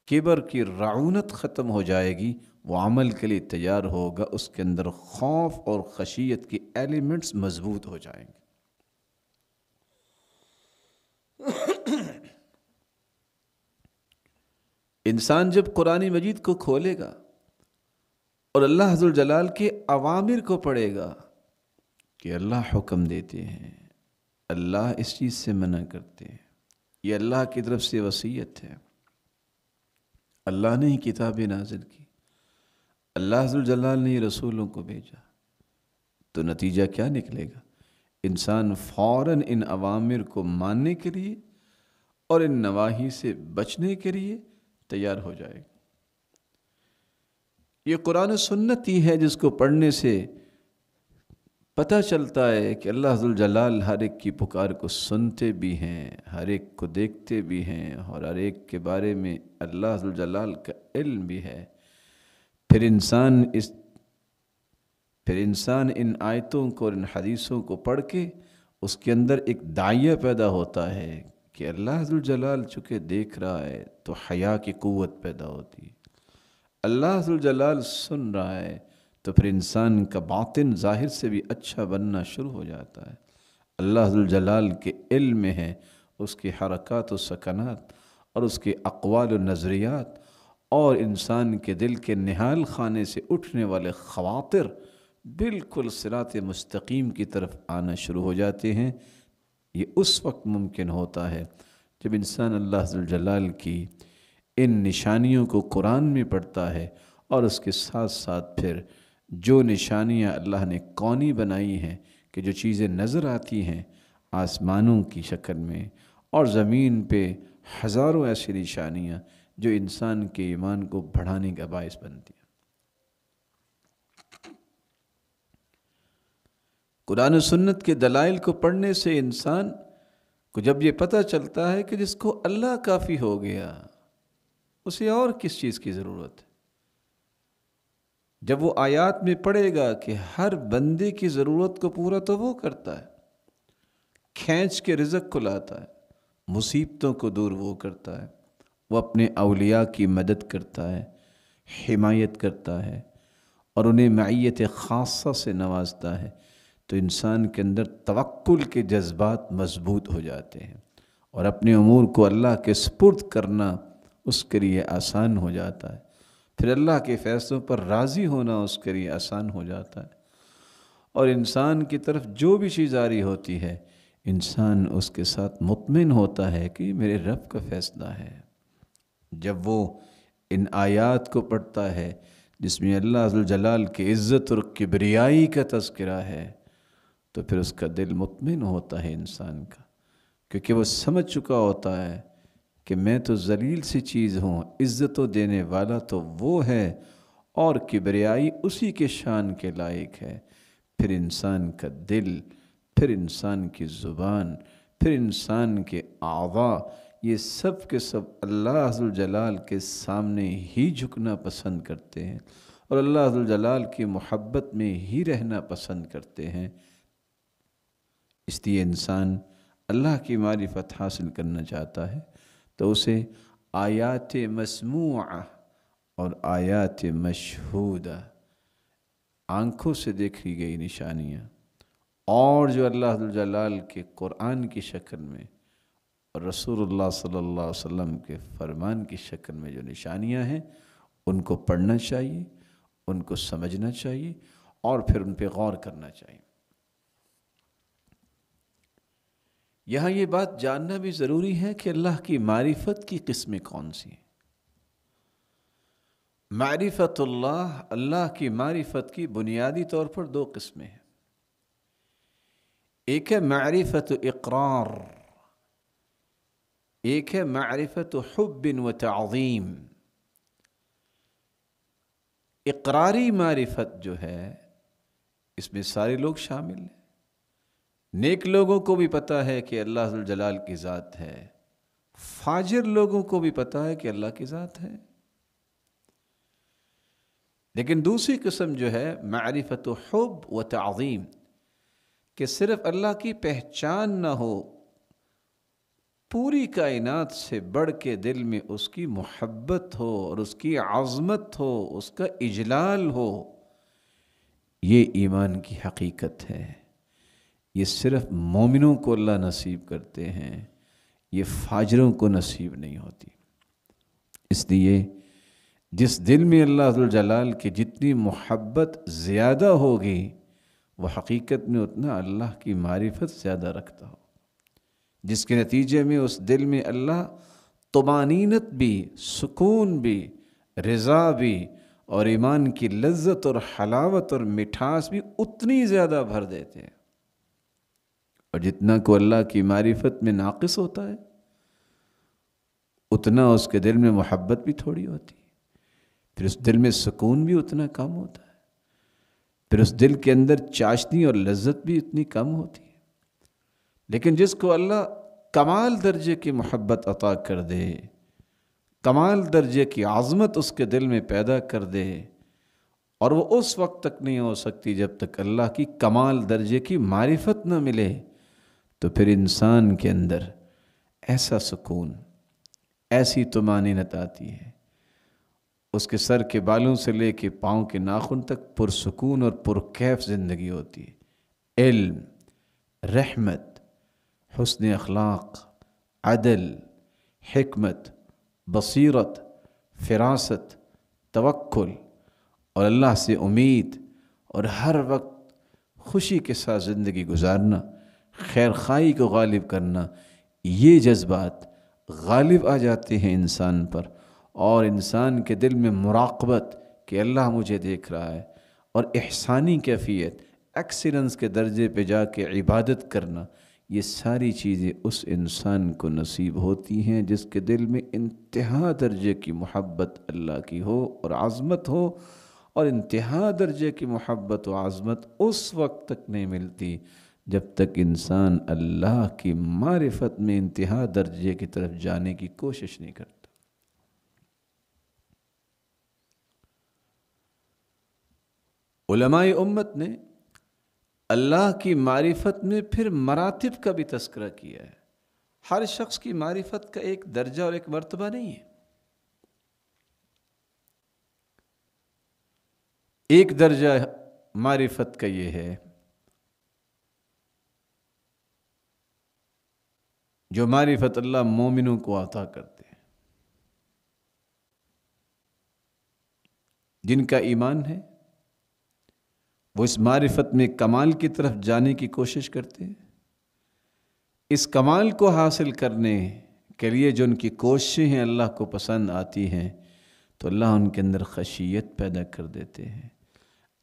کبر کی رعونت ختم ہو جائے گی وہ عمل کے لیے تیار ہوگا اس کے اندر خوف اور خشیت کی ایلیمنٹس مضبوط ہو جائیں گے انسان جب قرآن مجید کو کھولے گا اور اللہ حضر جلال کے عوامر کو پڑے گا کہ اللہ حکم دیتے ہیں اللہ اس چیز سے منع کرتے ہیں یہ اللہ کی طرف سے وسیعت ہے اللہ نے ہی کتابیں نازل کی اللہ حضر جلال نے رسولوں کو بھیجا تو نتیجہ کیا نکلے گا انسان فوراً ان عوامر کو ماننے کے لیے اور ان نواحی سے بچنے کے لیے تیار ہو جائے گا یہ قرآن سنت ہی ہے جس کو پڑھنے سے پتہ چلتا ہے کہ اللہ حضر جلال ہر ایک کی پکار کو سنتے بھی ہیں ہر ایک کو دیکھتے بھی ہیں اور ہر ایک کے بارے میں اللہ حضر جلال کا علم بھی ہے پھر انسان اس پھر انسان ان آیتوں کو اور ان حدیثوں کو پڑھ کے اس کے اندر ایک دائیہ پیدا ہوتا ہے کہ اللہ حضر جلال چونکہ دیکھ رہا ہے تو حیا کی قوت پیدا ہوتی ہے اللہ حضل جلال سن رہا ہے تو پھر انسان کا باطن ظاہر سے بھی اچھا بننا شروع ہو جاتا ہے اللہ حضل جلال کے علم میں ہے اس کی حرکات و سکنات اور اس کے اقوال و نظریات اور انسان کے دل کے نہال خانے سے اٹھنے والے خواطر بالکل صراط مستقیم کی طرف آنا شروع ہو جاتے ہیں یہ اس وقت ممکن ہوتا ہے جب انسان اللہ حضل جلال کی ان نشانیوں کو قرآن میں پڑھتا ہے اور اس کے ساتھ ساتھ پھر جو نشانیاں اللہ نے کونی بنائی ہیں کہ جو چیزیں نظر آتی ہیں آسمانوں کی شکل میں اور زمین پہ ہزاروں ایسی نشانیاں جو انسان کے ایمان کو بڑھانے کا باعث بنتی ہیں قرآن و سنت کے دلائل کو پڑھنے سے انسان کو جب یہ پتہ چلتا ہے کہ جس کو اللہ کافی ہو گیا اسے اور کس چیز کی ضرورت ہے جب وہ آیات میں پڑے گا کہ ہر بندے کی ضرورت کو پورا تو وہ کرتا ہے کھینچ کے رزق کو لاتا ہے مصیبتوں کو دور وہ کرتا ہے وہ اپنے اولیاء کی مدد کرتا ہے حمایت کرتا ہے اور انہیں معیت خاصہ سے نوازتا ہے تو انسان کے اندر توکل کے جذبات مضبوط ہو جاتے ہیں اور اپنے امور کو اللہ کے سپرد کرنا اس کے لیے آسان ہو جاتا ہے پھر اللہ کے فیصلوں پر راضی ہونا اس کے لیے آسان ہو جاتا ہے اور انسان کی طرف جو بھی چیز آ رہی ہوتی ہے انسان اس کے ساتھ مطمئن ہوتا ہے کہ میرے رب کا فیصلہ ہے جب وہ ان آیات کو پڑھتا ہے جس میں اللہ جلال کی عزت اور کبریائی کا تذکرہ ہے تو پھر اس کا دل مطمئن ہوتا ہے انسان کا کیونکہ وہ سمجھ چکا ہوتا ہے کہ میں تو ذلیل سی چیز ہوں عزت و دینے والا تو وہ ہے اور کبریائی اسی کے شان کے لائق ہے پھر انسان کا دل پھر انسان کی زبان پھر انسان کے آوا یہ سب کے سب اللہ حضر الجلال کے سامنے ہی جھکنا پسند کرتے ہیں اور اللہ حضر الجلال کی محبت میں ہی رہنا پسند کرتے ہیں اس لیے انسان اللہ کی معرفت حاصل کرنا چاہتا ہے تو اسے آیات مسموع اور آیات مشہودہ آنکھوں سے دیکھی گئی نشانیاں اور جو اللہ جلال کے قرآن کی شکل میں رسول اللہ صلی اللہ علیہ وسلم کے فرمان کی شکل میں جو نشانیاں ہیں ان کو پڑھنا چاہیے ان کو سمجھنا چاہیے اور پھر ان پہ غور کرنا چاہیے یہاں یہ بات جاننا بھی ضروری ہے کہ اللہ کی معرفت کی قسمیں کون سی ہیں معرفت اللہ اللہ کی معرفت کی بنیادی طور پر دو قسمیں ہیں ایک ہے معرفت اقرار ایک ہے معرفت حب و تعظیم اقراری معرفت جو ہے اس میں سارے لوگ شامل ہیں نیک لوگوں کو بھی پتہ ہے کہ اللہ جلال کی ذات ہے فاجر لوگوں کو بھی پتہ ہے کہ اللہ کی ذات ہے لیکن دوسری قسم جو ہے معرفت و و تعظیم کہ صرف اللہ کی پہچان نہ ہو پوری کائنات سے بڑھ کے دل میں اس کی محبت ہو اور اس کی عظمت ہو اس کا اجلال ہو یہ ایمان کی حقیقت ہے یہ صرف مومنوں کو اللہ نصیب کرتے ہیں یہ فاجروں کو نصیب نہیں ہوتی اس لیے جس دل میں اللہ الجلال کی جتنی محبت زیادہ ہوگی وہ حقیقت میں اتنا اللہ کی معرفت زیادہ رکھتا ہو جس کے نتیجے میں اس دل میں اللہ تمانینت بھی سکون بھی رضا بھی اور ایمان کی لذت اور حلاوت اور مٹھاس بھی اتنی زیادہ بھر دیتے ہیں اور جتنا کو اللہ کی معرفت میں ناقص ہوتا ہے اتنا اس کے دل میں محبت بھی تھوڑی ہوتی ہے پھر اس دل میں سکون بھی اتنا کم ہوتا ہے پھر اس دل کے اندر چاشنی اور لذت بھی اتنی کم ہوتی ہے لیکن جس کو اللہ کمال درجے کی محبت عطا کر دے کمال درجے کی عظمت اس کے دل میں پیدا کر دے اور وہ اس وقت تک نہیں ہو سکتی جب تک اللہ کی کمال درجے کی معرفت نہ ملے تو پھر انسان کے اندر ایسا سکون ایسی تمانینت آتی ہے اس کے سر کے بالوں سے لے کے پاؤں کے ناخن تک پرسکون اور پرکیف زندگی ہوتی ہے علم رحمت حسن اخلاق عدل حکمت بصیرت فراست توکل اور اللہ سے امید اور ہر وقت خوشی کے ساتھ زندگی گزارنا خیرخائی کو غالب کرنا یہ جذبات غالب آ جاتے ہیں انسان پر اور انسان کے دل میں مراقبت کہ اللہ مجھے دیکھ رہا ہے اور احسانی کیفیت ایکسیلنس کے درجے پہ جا کے عبادت کرنا یہ ساری چیزیں اس انسان کو نصیب ہوتی ہیں جس کے دل میں انتہا درجے کی محبت اللہ کی ہو اور عظمت ہو اور انتہا درجے کی محبت و عظمت اس وقت تک نہیں ملتی جب تک انسان اللہ کی معرفت میں انتہا درجے کی طرف جانے کی کوشش نہیں کرتا علماء امت نے اللہ کی معرفت میں پھر مراتب کا بھی تذکرہ کیا ہے ہر شخص کی معرفت کا ایک درجہ اور ایک مرتبہ نہیں ہے ایک درجہ معرفت کا یہ ہے جو معرفت اللہ مومنوں کو عطا کرتے ہیں جن کا ایمان ہے وہ اس معرفت میں کمال کی طرف جانے کی کوشش کرتے ہیں اس کمال کو حاصل کرنے کے لیے جو ان کی کوششیں ہیں اللہ کو پسند آتی ہیں تو اللہ ان کے اندر خشیت پیدا کر دیتے ہیں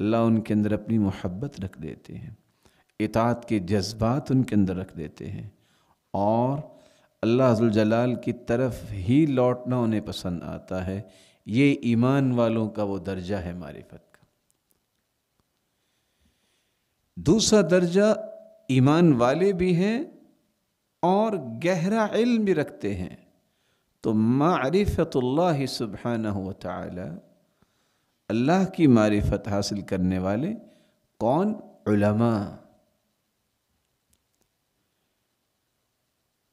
اللہ ان کے اندر اپنی محبت رکھ دیتے ہیں اطاعت کے جذبات ان کے اندر رکھ دیتے ہیں اور اللہ حض الجلال کی طرف ہی لوٹنا انہیں پسند آتا ہے یہ ایمان والوں کا وہ درجہ ہے معرفت کا دوسرا درجہ ایمان والے بھی ہیں اور گہرا علم بھی رکھتے ہیں تو معرفت اللہ سبحانہ ہو تعالی اللہ کی معرفت حاصل کرنے والے کون علماء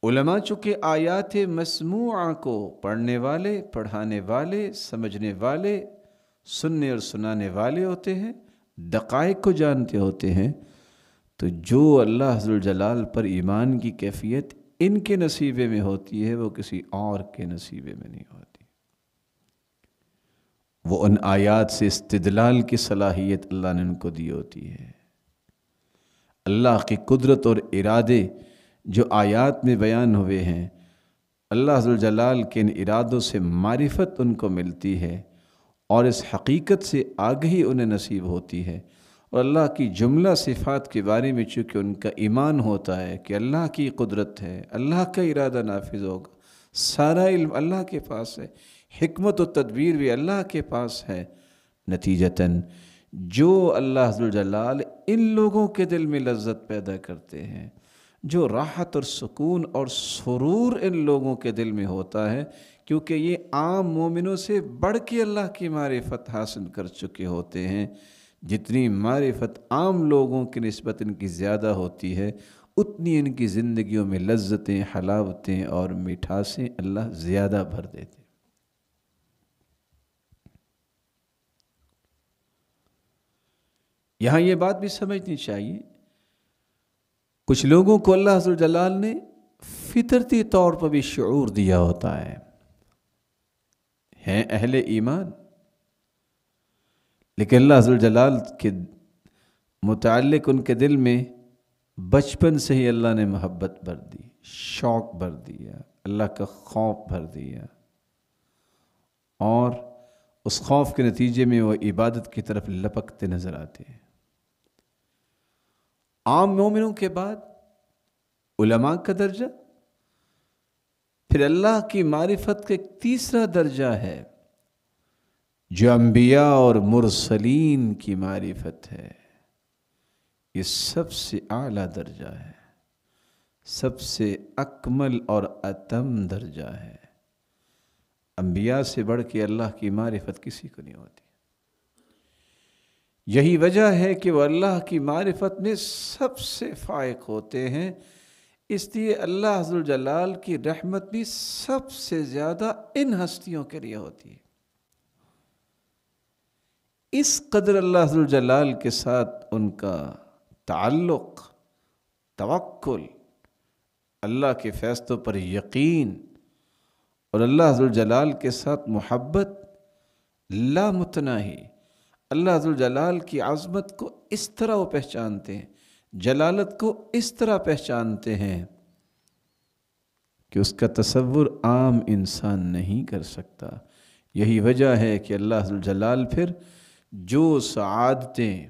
علماء چونکہ آیات کو پڑھنے والے پڑھانے والے سمجھنے والے سننے اور سنانے والے ہوتے ہیں دقائق کو جانتے ہوتے ہیں تو جو اللہ حضر الجلال پر ایمان کی کیفیت ان کے نصیبے میں ہوتی ہے وہ کسی اور کے نصیبے میں نہیں ہوتی وہ ان آیات سے استدلال کی صلاحیت اللہ نے ان کو دی ہوتی ہے اللہ کی قدرت اور ارادے جو آیات میں بیان ہوئے ہیں اللہ حضر جلال کے ان ارادوں سے معرفت ان کو ملتی ہے اور اس حقیقت سے آگہی انہیں نصیب ہوتی ہے اور اللہ کی جملہ صفات کے بارے میں چونکہ ان کا ایمان ہوتا ہے کہ اللہ کی قدرت ہے اللہ کا ارادہ نافذ ہوگا سارا علم اللہ کے پاس ہے حکمت و تدبیر بھی اللہ کے پاس ہے نتیجتاً جو اللہ حضر جلال ان لوگوں کے دل میں لذت پیدا کرتے ہیں جو راحت اور سکون اور سرور ان لوگوں کے دل میں ہوتا ہے کیونکہ یہ عام مومنوں سے بڑھ کے اللہ کی معرفت حاصل کر چکے ہوتے ہیں جتنی معرفت عام لوگوں کی نسبت ان کی زیادہ ہوتی ہے اتنی ان کی زندگیوں میں لذتیں حلاوتیں اور مٹھاسیں اللہ زیادہ بھر دیتے یہاں یہ بات بھی سمجھنی چاہیے کچھ لوگوں کو اللہ حضر جلال نے فطرتی طور پر بھی شعور دیا ہوتا ہے ہیں اہل ایمان لیکن اللہ حضر جلال کے متعلق ان کے دل میں بچپن سے ہی اللہ نے محبت بھر دی شوق بھر دیا اللہ کا خوف بھر دیا اور اس خوف کے نتیجے میں وہ عبادت کی طرف لپکتے نظر آتے ہیں عام مومنوں کے بعد علماء کا درجہ پھر اللہ کی معرفت کا تیسرا درجہ ہے جو انبیاء اور مرسلین کی معرفت ہے یہ سب سے اعلیٰ درجہ ہے سب سے اکمل اور اتم درجہ ہے انبیاء سے بڑھ کے اللہ کی معرفت کسی کو نہیں ہوتی یہی وجہ ہے کہ وہ اللہ کی معرفت میں سب سے فائق ہوتے ہیں اس لیے اللہ حضر الجلال کی رحمت بھی سب سے زیادہ ان ہستیوں کے لیے ہوتی ہے اس قدر اللہ حضر الجلال کے ساتھ ان کا تعلق توکل اللہ کے فیصلوں پر یقین اور اللہ حضر الجلال کے ساتھ محبت اللّامتناہ اللہ حد کی عظمت کو اس طرح وہ پہچانتے ہیں جلالت کو اس طرح پہچانتے ہیں کہ اس کا تصور عام انسان نہیں کر سکتا یہی وجہ ہے کہ اللہ حد پھر جو سعادتیں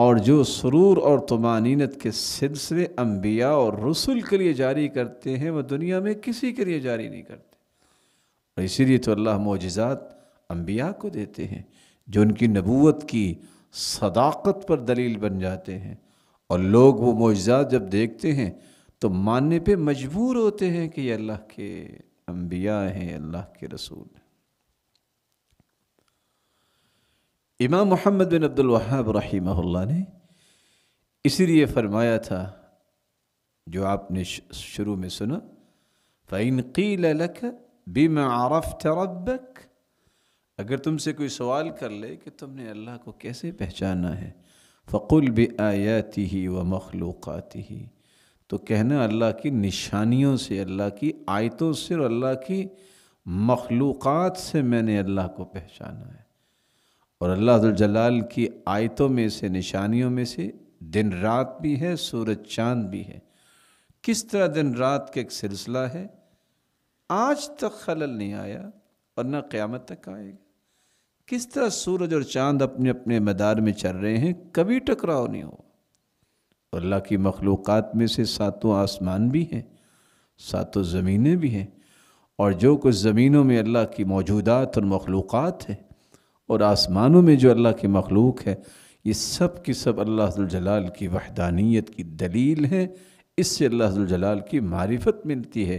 اور جو سرور اور تمانینت کے سلسلے انبیاء اور رسول کے لیے جاری کرتے ہیں وہ دنیا میں کسی کے لیے جاری نہیں کرتے اور اسی لیے تو اللہ معجزات انبیاء کو دیتے ہیں جو ان کی نبوت کی صداقت پر دلیل بن جاتے ہیں اور لوگ وہ معجزات جب دیکھتے ہیں تو ماننے پہ مجبور ہوتے ہیں کہ یہ اللہ کے انبیاء ہیں اللہ کے رسول امام محمد بن عبد رحمہ اللہ نے اسی لیے فرمایا تھا جو آپ نے شروع میں سنا قِيلَ لَكَ بِمَا عَرَفْتَ رَبَّكَ اگر تم سے کوئی سوال کر لے کہ تم نے اللہ کو کیسے پہچانا ہے فقل بھی آیاتی ہی و مخلوقاتی ہی تو کہنا اللہ کی نشانیوں سے اللہ کی آیتوں سے اور اللہ کی مخلوقات سے میں نے اللہ کو پہچانا ہے اور اللہ جلال کی آیتوں میں سے نشانیوں میں سے دن رات بھی ہے سورج چاند بھی ہے کس طرح دن رات کا ایک سلسلہ ہے آج تک خلل نہیں آیا اور نہ قیامت تک آئے گا کس طرح سورج اور چاند اپنے اپنے مدار میں چل رہے ہیں کبھی ٹکراؤ نہیں ہو اللہ کی مخلوقات میں سے ساتوں آسمان بھی ہیں ساتوں زمینیں بھی ہیں اور جو کچھ زمینوں میں اللہ کی موجودات اور مخلوقات ہیں اور آسمانوں میں جو اللہ کی مخلوق ہے یہ سب کی سب اللہ حضر الجلال کی وحدانیت کی دلیل ہیں اس سے اللہ حضر الجلال کی معرفت ملتی ہے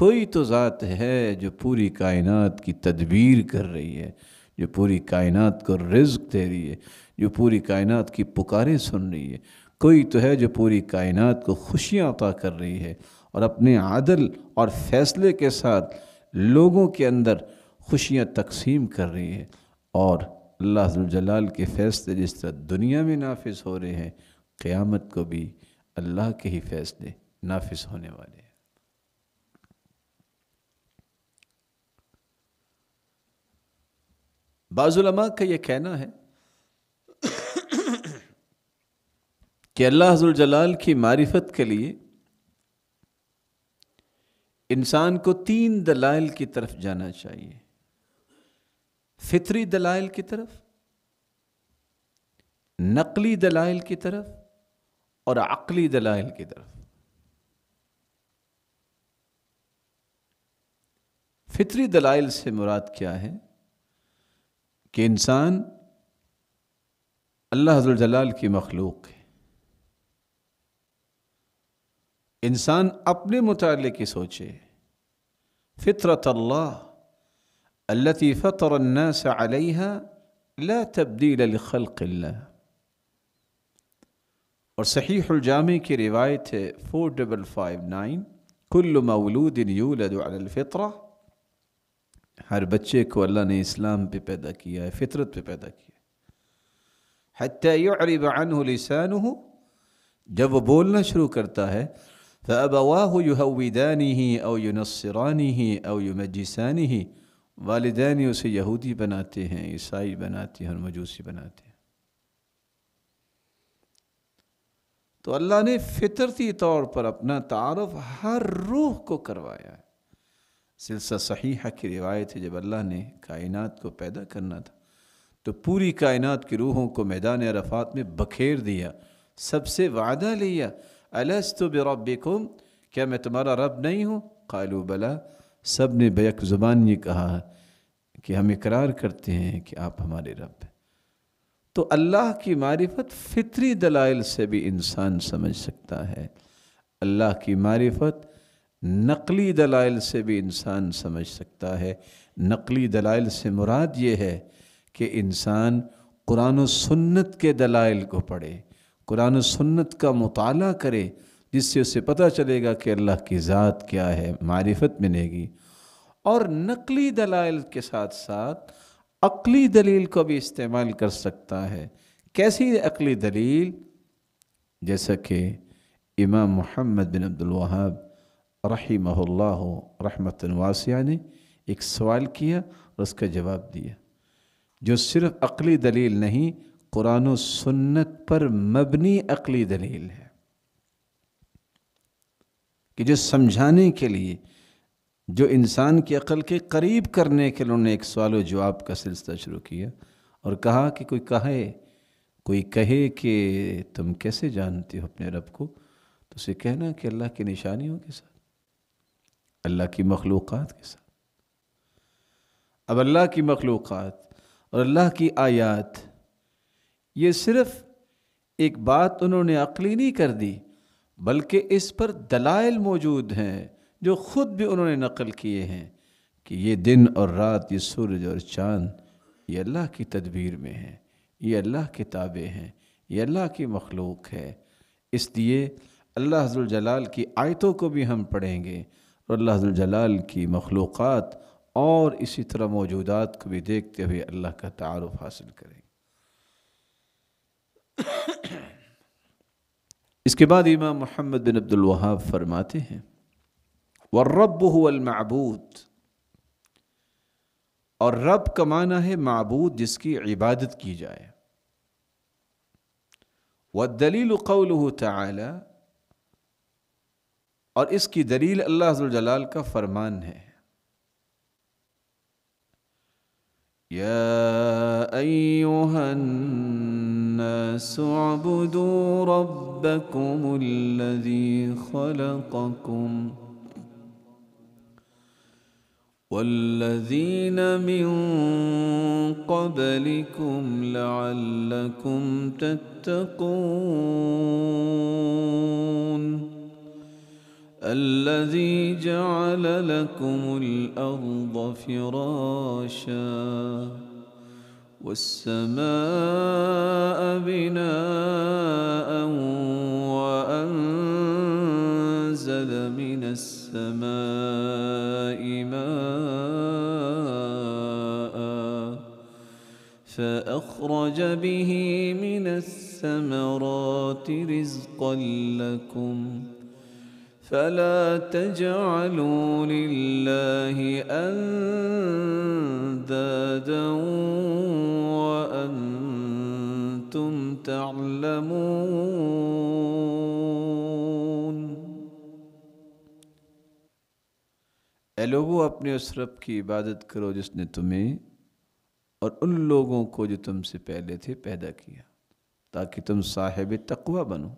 کوئی تو ذات ہے جو پوری کائنات کی تدبیر کر رہی ہے جو پوری کائنات کو رزق دے رہی ہے جو پوری کائنات کی پکاریں سن رہی ہے کوئی تو ہے جو پوری کائنات کو خوشیاں عطا کر رہی ہے اور اپنے عادل اور فیصلے کے ساتھ لوگوں کے اندر خوشیاں تقسیم کر رہی ہے اور اللہ حضر جلال کے فیصلے جس طرح دنیا میں نافذ ہو رہے ہیں قیامت کو بھی اللہ کے ہی فیصلے نافذ ہونے والے بعض علماء کا یہ کہنا ہے کہ اللہ حضر الجلال کی معرفت کے لیے انسان کو تین دلائل کی طرف جانا چاہیے فطری دلائل کی طرف نقلی دلائل کی طرف اور عقلی دلائل کی طرف فطری دلائل سے مراد کیا ہے کہ انسان اللہ حضر جلال کی مخلوق ہے انسان اپنے متعلق سوچے فطرت اللہ التي فطر الناس عليها لا تبديل لخلق الله اور صحیح الجامع کی روایت ہے 4559 كل مولود يولد على الفطره ہر بچے کو اللہ نے اسلام پہ پیدا کیا ہے فطرت پہ پیدا کیا ہے اریب یعرب عنہ لسانہ جب وہ بولنا شروع کرتا ہے فَأَبَوَاهُ يُهَوِّدَانِهِ یحوی يُنَصِّرَانِهِ ہی يُمَجِّسَانِهِ والدین اسے یہودی بناتے ہیں عیسائی بناتے ہیں اور مجوسی بناتے ہیں تو اللہ نے فطرتی طور پر اپنا تعارف ہر روح کو کروایا ہے سلسلہ صحیح کی روایت ہے جب اللہ نے کائنات کو پیدا کرنا تھا تو پوری کائنات کی روحوں کو میدان عرفات میں بکھیر دیا سب سے وعدہ لیا الس بربکم کیا میں تمہارا رب نہیں ہوں قالو بلا سب نے بیک زبان یہ کہا کہ ہم اقرار کرتے ہیں کہ آپ ہمارے رب ہیں تو اللہ کی معرفت فطری دلائل سے بھی انسان سمجھ سکتا ہے اللہ کی معرفت نقلی دلائل سے بھی انسان سمجھ سکتا ہے نقلی دلائل سے مراد یہ ہے کہ انسان قرآن و سنت کے دلائل کو پڑھے قرآن و سنت کا مطالعہ کرے جس سے اسے پتہ چلے گا کہ اللہ کی ذات کیا ہے معرفت ملے گی اور نقلی دلائل کے ساتھ ساتھ عقلی دلیل کو بھی استعمال کر سکتا ہے کیسی عقلی دلیل جیسا کہ امام محمد بن عبدالوہاب رحمہ اللہ رحمت واسعہ نے ایک سوال کیا اور اس کا جواب دیا جو صرف عقلی دلیل نہیں قرآن و سنت پر مبنی عقلی دلیل ہے کہ جو سمجھانے کے لیے جو انسان کی عقل کے قریب کرنے کے انہوں نے ایک سوال و جواب کا سلسلہ شروع کیا اور کہا کہ کوئی کہے کوئی کہے کہ تم کیسے جانتی ہو اپنے رب کو تو اسے کہنا کہ اللہ کی نشانیوں کے ساتھ اللہ کی مخلوقات کے ساتھ اب اللہ کی مخلوقات اور اللہ کی آیات یہ صرف ایک بات انہوں نے عقلی نہیں کر دی بلکہ اس پر دلائل موجود ہیں جو خود بھی انہوں نے نقل کیے ہیں کہ یہ دن اور رات یہ سورج اور چاند یہ اللہ کی تدبیر میں ہیں یہ اللہ تابع ہیں یہ اللہ کی مخلوق ہے اس لیے اللہ حضر الجلال کی آیتوں کو بھی ہم پڑھیں گے اور اللہ جلال کی مخلوقات اور اسی طرح موجودات کو بھی دیکھتے ہوئے اللہ کا تعارف حاصل کریں اس کے بعد امام محمد بن عبد الوہاب فرماتے ہیں وہ رب المعبود اور رب کا معنی ہے معبود جس کی عبادت کی جائے وہ دلیل تعالی اور اس کی دلیل اللہ अल्लाह जलाल کا فرمان ہے يا أيها الناس اعبدوا ربكم الذي خلقكم والذين من قبلكم لعلكم تتقون الذي جعل لكم الأرض فراشا والسماء بناء وأنزل من السماء ماء فأخرج به من الثمرات رزقا لكم ۖ فلا تجعلوا لله أندادا وأنتم تعلمون اے لوگوں اپنے اس رب کی عبادت کرو جس نے تمہیں اور ان لوگوں کو جو تم سے پہلے تھے پیدا کیا تاکہ تم صاحب تقوی بنو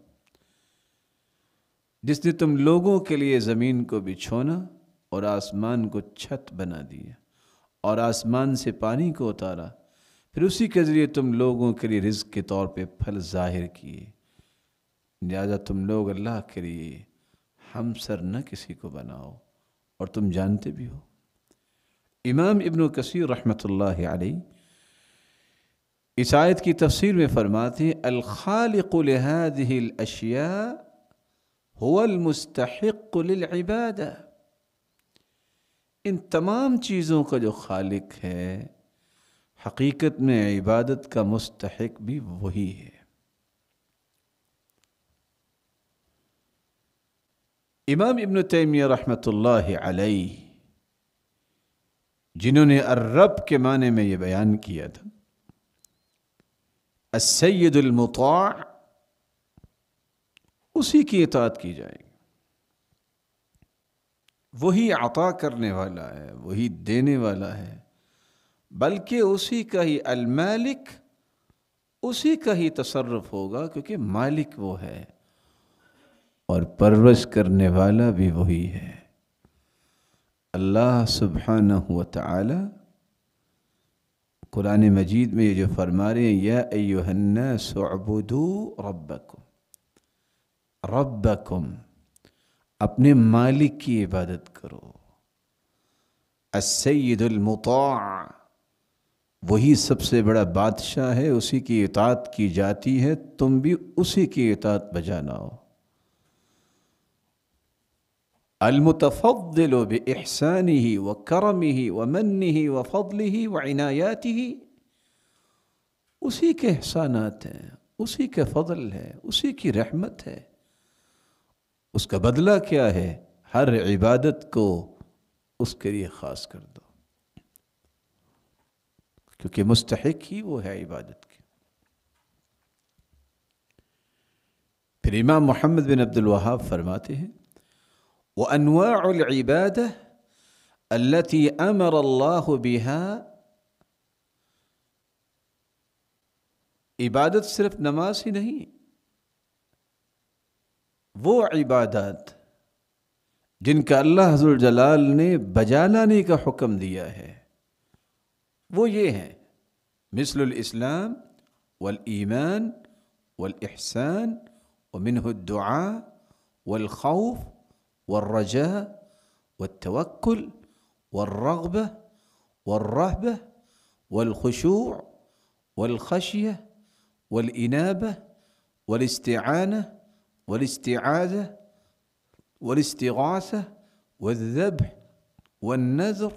جس نے تم لوگوں کے لیے زمین کو بچھونا اور آسمان کو چھت بنا دیا اور آسمان سے پانی کو اتارا پھر اسی کے ذریعے تم لوگوں کے لیے رزق کے طور پہ پھل ظاہر کیے لہٰذا تم لوگ اللہ کے لیے ہم سر نہ کسی کو بناؤ اور تم جانتے بھی ہو امام ابن کثیر رحمۃ اللہ علیہ عیسائیت کی تفسیر میں فرماتے الخالق لہذه الاشیاء هو المستحق عبادت ان تمام چیزوں کا جو خالق ہے حقیقت میں عبادت کا مستحق بھی وہی ہے امام ابن تیمیہ رحمۃ اللہ علیہ جنہوں نے الرب کے معنی میں یہ بیان کیا تھا السید المطاع اسی کی اطاعت کی جائے گی وہی عطا کرنے والا ہے وہی دینے والا ہے بلکہ اسی کا ہی المالک اسی کا ہی تصرف ہوگا کیونکہ مالک وہ ہے اور پرورش کرنے والا بھی وہی ہے اللہ سبانا تعالی قرآن مجید میں یہ جو فرما رہے ہیں یا ربکم ربکم اپنے مالک کی عبادت کرو السید المطاع وہی سب سے بڑا بادشاہ ہے اسی کی اطاعت کی جاتی ہے تم بھی اسی کی اطاعت بجانا ہو المتفضل دل و ومنه وفضله ہی اسی کے احسانات ہیں اسی کے فضل ہے اسی کی رحمت ہے اس کا بدلہ کیا ہے ہر عبادت کو اس کے لیے خاص کر دو کیونکہ مستحق ہی وہ ہے عبادت پھر امام محمد بن عبد الوہاب فرماتے ہیں وہ انواع اللہ امر اللہ بها عبادت صرف نماز ہی نہیں وہ عبادات جن کا اللہ ذو الجلال نے بجا لانے کا حکم دیا ہے وہ یہ ہیں مثل الاسلام والایمان والاحسان ومنه الدعاء والخوف والرجاء والتوكل والرغبة والرهبة والخشوع والخشية والإنابة والاستعانة والاستعانة والاستعاذه والاستغاثه والذبح والنذر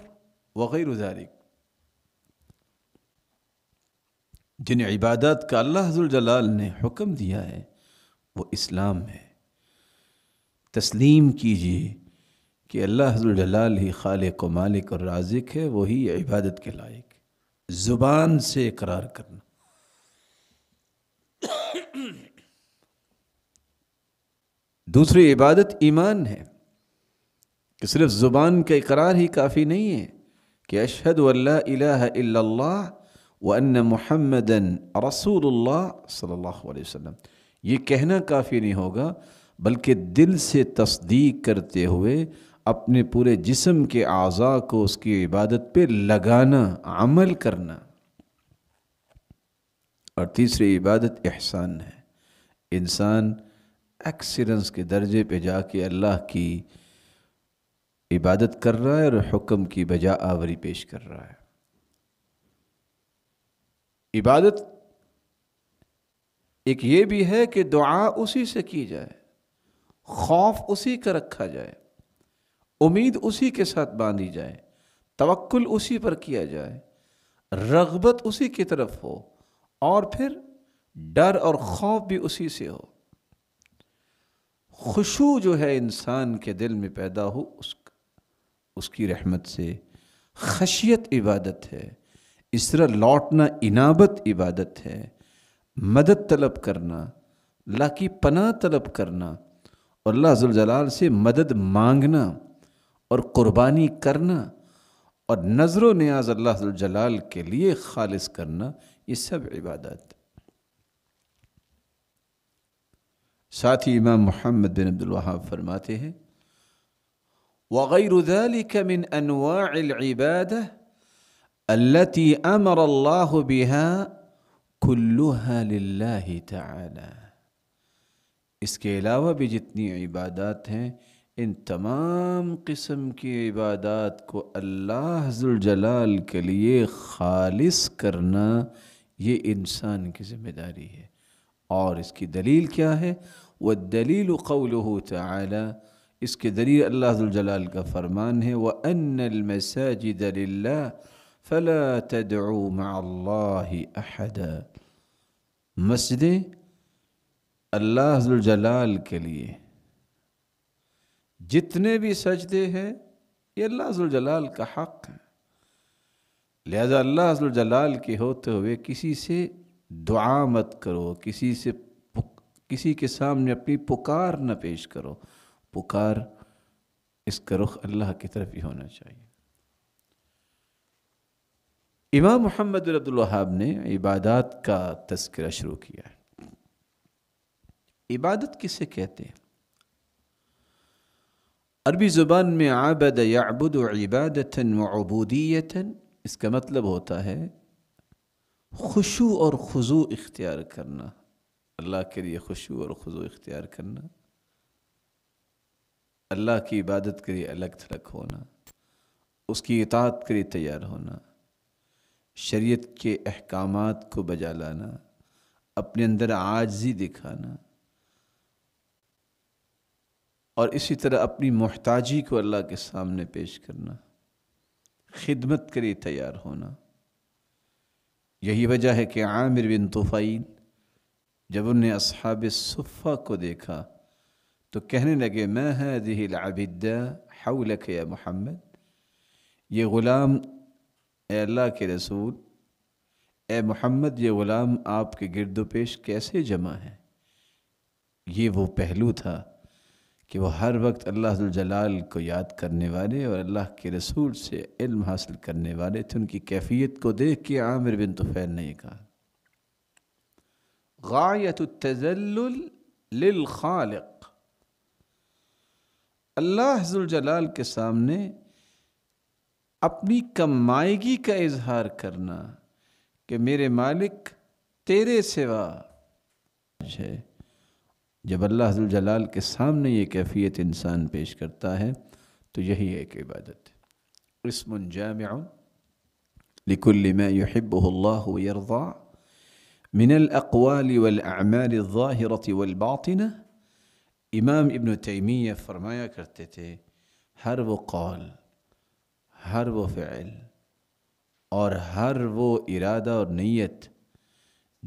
وغير ذلك جن عبادات کا اللہ ذو الجلال نے حکم دیا ہے وہ اسلام ہے تسلیم کیجئے کہ اللہ ذو الجلال ہی خالق و مالک اور رازق ہے وہی عبادت کے لائق زبان سے اقرار کرنا دوسری عبادت ایمان ہے کہ صرف زبان کا اقرار ہی کافی نہیں ہے کہ اشہد اللہ الہ الا اللہ وان محمد رسول اللہ صلی اللہ علیہ وسلم یہ کہنا کافی نہیں ہوگا بلکہ دل سے تصدیق کرتے ہوئے اپنے پورے جسم کے اعضاء کو اس کی عبادت پہ لگانا عمل کرنا اور تیسری عبادت احسان ہے انسان کے درجے پہ جا کے اللہ کی عبادت کر رہا ہے اور حکم کی بجا آوری پیش کر رہا ہے عبادت ایک یہ بھی ہے کہ دعا اسی سے کی جائے خوف اسی کا رکھا جائے امید اسی کے ساتھ باندھی جائے توکل اسی پر کیا جائے رغبت اسی کی طرف ہو اور پھر ڈر اور خوف بھی اسی سے ہو خوشو جو ہے انسان کے دل میں پیدا ہو اس اس کی رحمت سے خشیت عبادت ہے اسرا لوٹنا انابت عبادت ہے مدد طلب کرنا اللہ کی پناہ طلب کرنا اور اللہ رز الجلال سے مدد مانگنا اور قربانی کرنا اور نظر و نیاز اللہ جلال کے لیے خالص کرنا یہ سب عبادت ساتھی امام محمد بن عبد الوہاب فرماتے ہیں وغیر ذلك من انواع العباده التي امر الله بها كلها لله تعالى اس کے علاوہ بھی جتنی عبادات ہیں ان تمام قسم کی عبادات کو اللہ حضر الجلال کے لیے خالص کرنا یہ انسان کی ذمہ داری ہے اور اس کی دلیل کیا ہے والدلیل قوله تعالی اس کے دلیل اللہ الجلال کا فرمان ہے وَأَنَّ الْمَسَاجِدَ لِلَّهِ فَلَا تَدْعُو مَعَ اللَّهِ أَحَدًا مسجدیں اللہ الجلال کے لئے جتنے بھی سجدے ہیں یہ اللہ الجلال کا حق ہے لہذا اللہ الجلال کے ہوتے ہوئے کسی سے دعا مت کرو کسی سے کسی کے سامنے اپنی پکار نہ پیش کرو پکار اس کا رخ اللہ کی طرف ہی ہونا چاہیے امام محمد ربۃ اللہ نے عبادات کا تذکرہ شروع کیا ہے عبادت کسے کہتے ہیں عربی زبان میں عابد یعبد ابود عبادت اس کا مطلب ہوتا ہے خوشو اور خزو اختیار کرنا اللہ کے لیے خوشی اور خضو اختیار کرنا اللہ کی عبادت کے لیے الگ تھلک ہونا اس کی اطاعت کے لیے تیار ہونا شریعت کے احکامات کو بجا لانا اپنے اندر عاجزی دکھانا اور اسی طرح اپنی محتاجی کو اللہ کے سامنے پیش کرنا خدمت کے لیے تیار ہونا یہی وجہ ہے کہ عامر بن طفیل جب انہیں اصحاب صفہ کو دیکھا تو کہنے لگے میں العبدہ حولک یا محمد یہ غلام اے اللہ کے رسول اے محمد یہ غلام آپ کے گرد و پیش کیسے جمع ہے یہ وہ پہلو تھا کہ وہ ہر وقت اللہ جلال کو یاد کرنے والے اور اللہ کے رسول سے علم حاصل کرنے والے تھے ان کی کیفیت کو دیکھ کے عامر بن طفیل نے یہ کہا التذلل للخالق اللہ حضر الجلال کے سامنے اپنی کمائیگی کا اظہار کرنا کہ میرے مالک تیرے سوا ہے جب اللہ حضر الجلال کے سامنے یہ کیفیت انسان پیش کرتا ہے تو یہی ایک عبادت اسم جامع لکل ما يحبه اللہ ویرضا من الأقوال والأعمال الظاهرة والباطنة إمام ابن تيمية فرمايا كرتتي تھے قال وہ فعل اور ہر وہ ارادہ اور نیت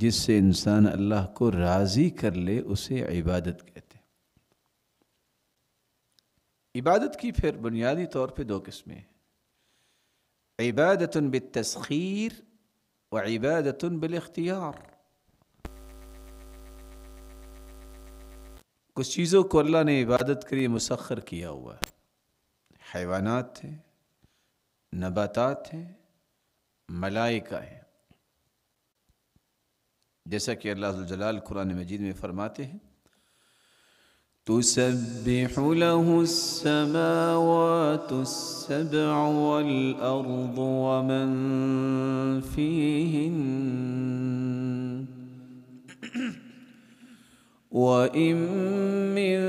جس سے انسان اللہ کو راضی کر لے اسے عبادت کہتے ہیں عبادت کی پھر بنیادی طور پر دو قسمیں عبادت بالتسخیر و عبادت بالاختیار कुछ चीज़ों को अल्लाह ने इबादत के लिए मुसखर किया हुआ है हैवानात हैं नबातात हैं मलाइका हैं जैसा कि अल्लाह जलाल कुरान मजीद में फरमाते हैं تسبح له السماوات السبع والأرض ومن فيهن وإن من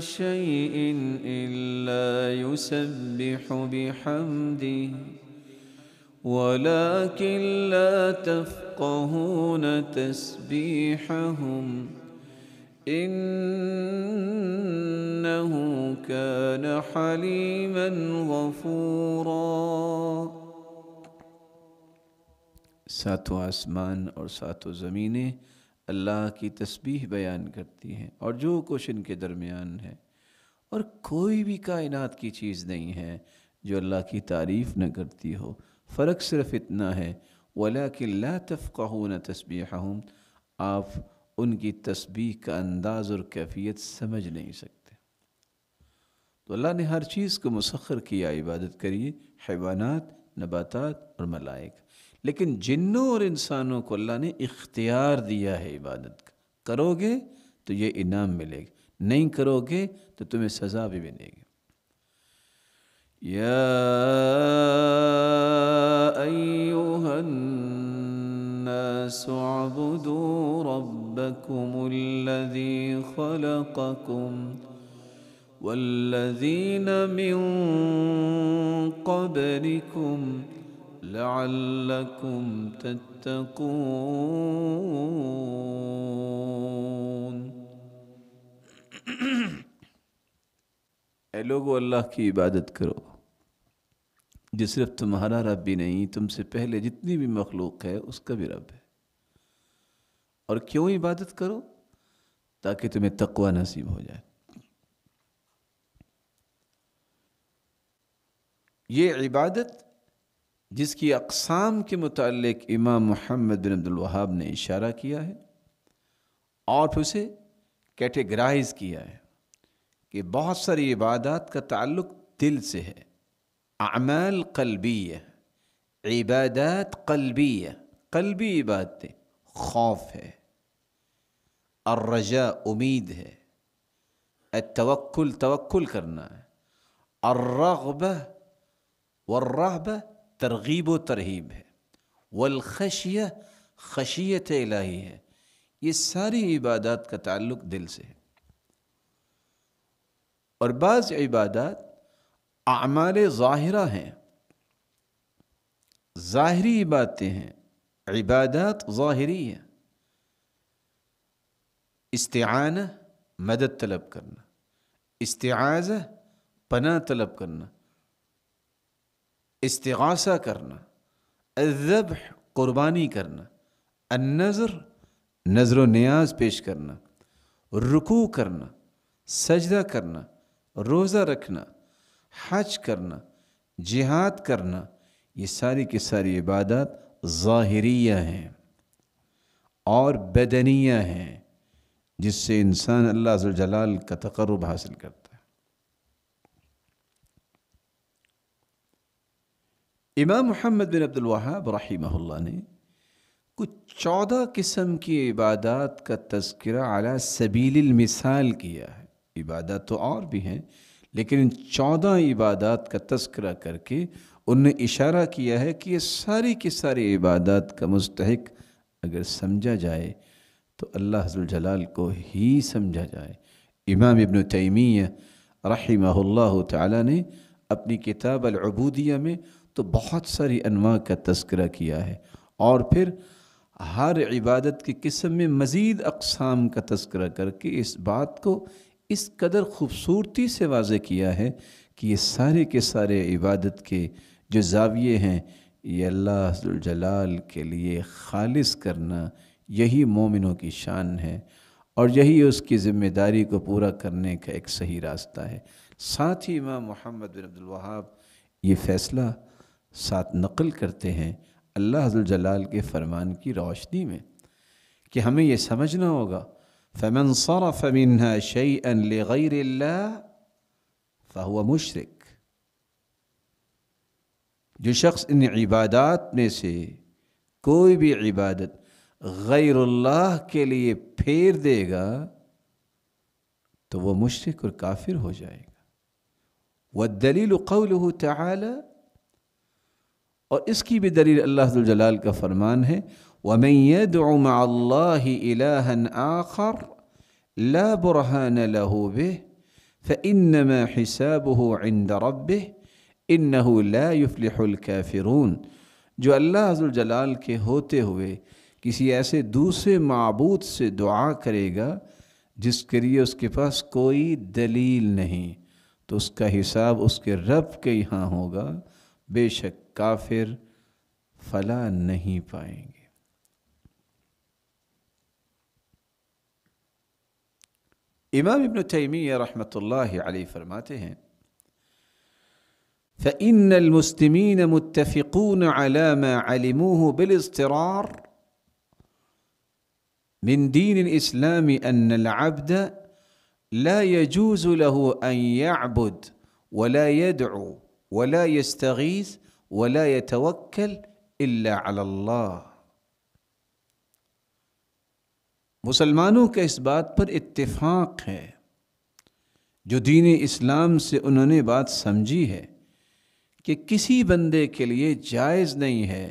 شيء إلا يسبح بحمده ولكن لا تفقهون تسبيحهم إنه كان حليما غفورا ساتو آسمان أو ساتو زمينه اللہ کی تسبیح بیان کرتی ہیں اور جو کچھ ان کے درمیان ہے اور کوئی بھی کائنات کی چیز نہیں ہے جو اللہ کی تعریف نہ کرتی ہو فرق صرف اتنا ہے وَلَكِنْ لَا تَفْقَهُونَ تَسْبِيحَهُمْ آپ ان کی تسبیح کا انداز اور کیفیت سمجھ نہیں سکتے تو اللہ نے ہر چیز کو مسخر کیا عبادت کریے حیوانات نباتات اور ملائک لیکن جنوں اور انسانوں کو اللہ نے اختیار دیا ہے عبادت کا کرو گے تو یہ انعام ملے گا نہیں کرو گے تو تمہیں سزا بھی بنے گی یا ایوہ الناس عبدو ربکم الذی خلقکم والذین من قبلکم والذین من قبلکم لعلکم تتقون اے لوگو اللہ کی عبادت کرو جو صرف تمہارا رب بھی نہیں تم سے پہلے جتنی بھی مخلوق ہے اس کا بھی رب ہے اور کیوں عبادت کرو تاکہ تمہیں تقوی نصیب ہو جائے یہ عبادت جس کی اقسام کے متعلق امام محمد بن عبد الوہاب نے اشارہ کیا ہے اور پھر اسے کیٹیگرائز کیا ہے کہ بہت ساری عبادات کا تعلق دل سے ہے اعمال قلبی عبادات قلبی قلبی عبادتیں خوف ہے اور امید ہے التوکل توکل کرنا ہے الرغبہ رغب ترغیب و ترہیب ہے والخشیہ خشیت الہی ہے یہ ساری عبادات کا تعلق دل سے ہے اور بعض عبادات اعمال ظاہرہ ہیں ظاہری عبادتیں ہیں عبادات ظاہری ہیں استعانہ مدد طلب کرنا استعازہ پناہ طلب کرنا استغاثہ کرنا الذبح قربانی کرنا النظر نظر و نیاز پیش کرنا رکوع کرنا سجدہ کرنا روزہ رکھنا حج کرنا جہاد کرنا یہ ساری کی ساری عبادات ظاہریہ ہیں اور بدنیہ ہیں جس سے انسان اللہ عزوجلال کا تقرب حاصل کرتا ہے امام محمد بن عبد الوہاب رحمہ اللہ نے کچھ چودہ قسم کی عبادات کا تذکرہ اعلیٰ سبیل المثال کیا ہے عبادت تو اور بھی ہیں لیکن ان چودہ عبادات کا تذکرہ کر کے ان نے اشارہ کیا ہے کہ یہ ساری کی ساری عبادات کا مستحق اگر سمجھا جائے تو اللہ حضر الجلال کو ہی سمجھا جائے امام ابن تیمیہ رحمہ اللہ تعالی نے اپنی کتاب العبودیہ میں تو بہت ساری انواع کا تذکرہ کیا ہے اور پھر ہر عبادت کے قسم میں مزید اقسام کا تذکرہ کر کے اس بات کو اس قدر خوبصورتی سے واضح کیا ہے کہ یہ سارے کے سارے عبادت کے جو زاویے ہیں یہ اللہ جلال کے لیے خالص کرنا یہی مومنوں کی شان ہے اور یہی اس کی ذمہ داری کو پورا کرنے کا ایک صحیح راستہ ہے ساتھ ہی امام محمد بن عبدالوہاب یہ فیصلہ ساتھ نقل کرتے ہیں اللہ حضر جلال کے فرمان کی روشنی میں کہ ہمیں یہ سمجھنا ہوگا فمن سورا فمین شعیع فاو مشرق جو شخص ان عبادات میں سے کوئی بھی عبادت غیر اللہ کے لیے پھیر دے گا تو وہ مشرق اور کافر ہو جائے گا وہ دلیل قول اور اس کی بھی دلیل اللہ جلال کا فرمان ہے وَمَنْ يَدْعُ مَعَ اللَّهِ إِلَٰهًا آخر لَا بُرْحَانَ لَهُ بِهِ فَإِنَّمَا حِسَابُهُ عِنْدَ رَبِّهِ اِنَّهُ لَا يُفْلِحُ الْكَافِرُونَ جو اللہ جلال کے ہوتے ہوئے کسی ایسے دوسرے معبود سے دعا کرے گا جس کے لیے اس کے پاس کوئی دلیل نہیں تو اس کا حساب اس کے رب کے یہاں ہوگا بے شک نہیں پائیں گے امام ابن تیمیہ رحمت اللہ علیہ فرماتے ہیں فإن المسلمين متفقون على ما علموه بالاضطرار من دين الإسلام أن العبد لا يجوز له أن يعبد ولا يدعو ولا يستغيث ولا یتوکل علی الله مسلمانوں کا اس بات پر اتفاق ہے جو دین اسلام سے انہوں نے بات سمجھی ہے کہ کسی بندے کے لیے جائز نہیں ہے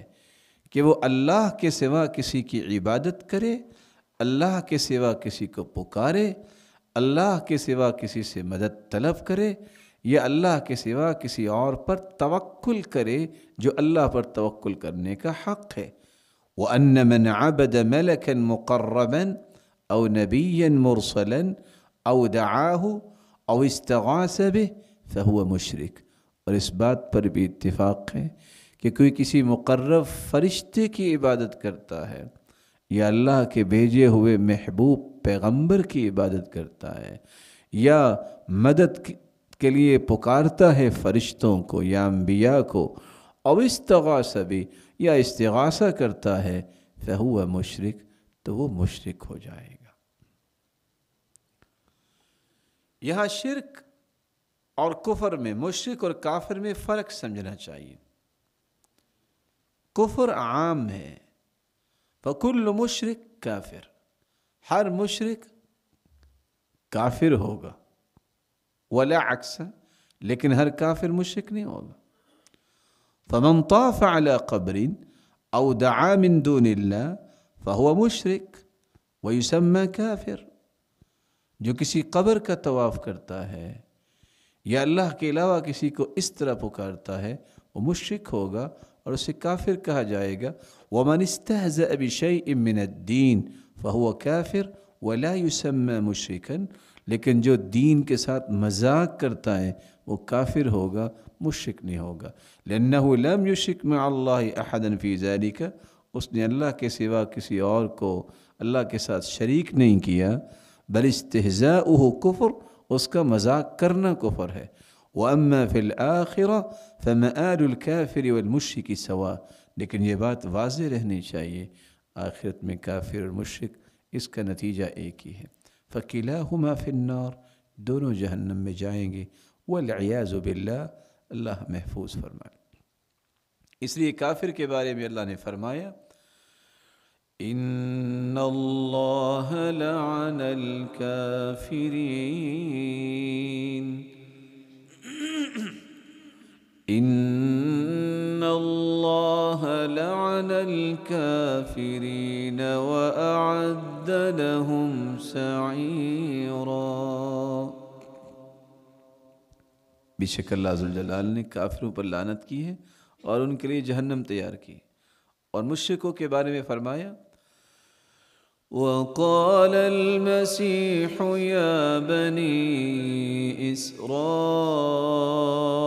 کہ وہ اللہ کے سوا کسی کی عبادت کرے اللہ کے سوا کسی کو پکارے اللہ کے سوا کسی سے مدد طلب کرے یا اللہ کے سوا کسی اور پر توکل کرے جو اللہ پر توکل کرنے کا حق ہے وہ مَلَكًا مُقَرَّبًا اَوْ نَبِيًّا مُرْسَلًا اَوْ دَعَاهُ اَوْ اِسْتَغَاسَ بِهِ فَهُوَ مُشْرِك اور اس بات پر بھی اتفاق ہے کہ کوئی کسی مقرب فرشتے کی عبادت کرتا ہے یا اللہ کے بھیجے ہوئے محبوب پیغمبر کی عبادت کرتا ہے یا مدد کے لیے پکارتا ہے فرشتوں کو یا انبیاء کو او استغاثہ بھی یا استغاثہ کرتا ہے فہو مشرق تو وہ مشرق ہو جائے گا یہاں شرک اور کفر میں مشرق اور کافر میں فرق سمجھنا چاہیے کفر عام ہے فکل مشرق کافر ہر مشرق کافر ہوگا ولا عكس لكن هل كافر مشرك والله فمن طاف على قبر أو دعا من دون الله فهو مشرك ويسمى كافر جو كسي قبر کا تواف کرتا ہے یا اللہ کے علاوہ کسی کو اس طرح پکارتا ہے وہ مشرک ہوگا اور اسے کافر کہا جائے گا ومن استهزأ بشيء من الدين فهو كافر ولا يسمى مشركا لیکن جو دین کے ساتھ مذاق کرتا ہے وہ کافر ہوگا مشک نہیں ہوگا لَنَّهُ لَمْ يُشِكْ مَعَ احدن فی فِي ذَلِكَ اس نے اللہ کے سوا کسی اور کو اللہ کے ساتھ شریک نہیں کیا بل استحضا کفر اس کا مذاق کرنا کفر ہے وَأَمَّا فِي الْآخِرَةِ فَمَآلُ الْكَافِرِ وَالْمُشِّكِ سَوَا لیکن یہ بات واضح رہنی چاہیے آخرت میں کافر اور مشک اس کا نتیجہ ایک ہی ہے فكلاهما في النار دون جهنم جاينجي والعياذ بالله الله محفوظ فرمائے اس لئے کافر کے بارے میں اللہ نے فرمایا ان الله لعن الكافرين إن الله لعن الكافرين وأعد لهم سعيرا بشك الله عز وجل نے کافروں پر لعنت کی ہے اور ان کے لئے جہنم تیار کی اور مشرقوں کے بارے میں فرمایا وقال المسيح يا بني إسرائيل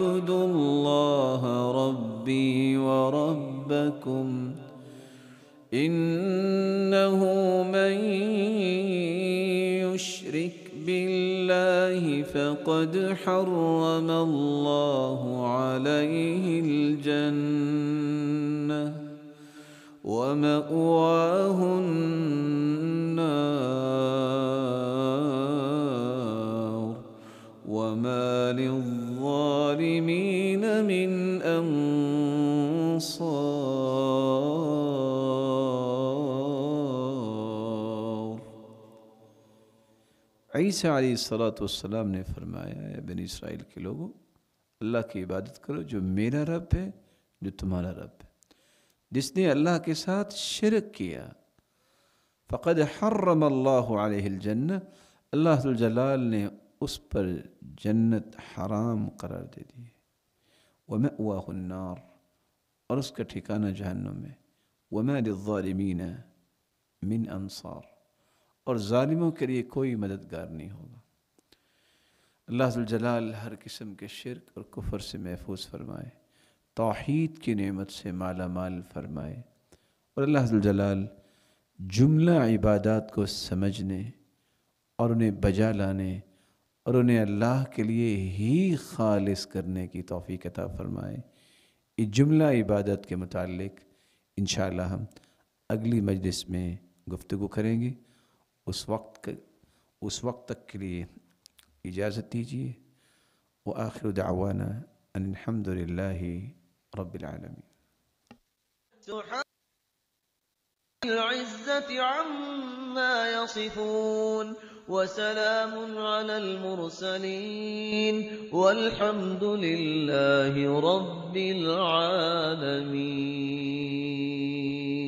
اعبدوا الله ربي وربكم إنه من يشرك بالله فقد حرم الله عليه الجنة ومأواه النار عیسیٰ علیہ صلاۃ والسلام نے فرمایا ہے بن اسرائیل کے لوگوں اللہ کی عبادت کرو جو میرا رب ہے جو تمہارا رب ہے جس نے اللہ کے ساتھ شرک کیا فقد حرم اللہ علیہ الجنہ اللہ الجلال نے اس پر جنت حرام قرار دے دی النار اور اس کا ٹھکانہ جہنوں میں وہ انصار اور ظالموں کے لیے کوئی مددگار نہیں ہوگا اللہ حضل جلال ہر قسم کے شرک اور کفر سے محفوظ فرمائے توحید کی نعمت سے مالا مال فرمائے اور اللہ حضل جلال جملہ عبادات کو سمجھنے اور انہیں بجا لانے اور انہیں اللہ کے لیے ہی خالص کرنے کی توفیق عطا فرمائے یہ جملہ عبادت کے متعلق انشاءاللہ ہم اگلی مجلس میں گفتگو کریں گے اس وقت اس وقت تک کے لیے اجازت دیجیے وآخر دعوانا ان الحمد لله رب العالمين سبحان العزة عما يصفون وسلام على المرسلين والحمد لله رب العالمين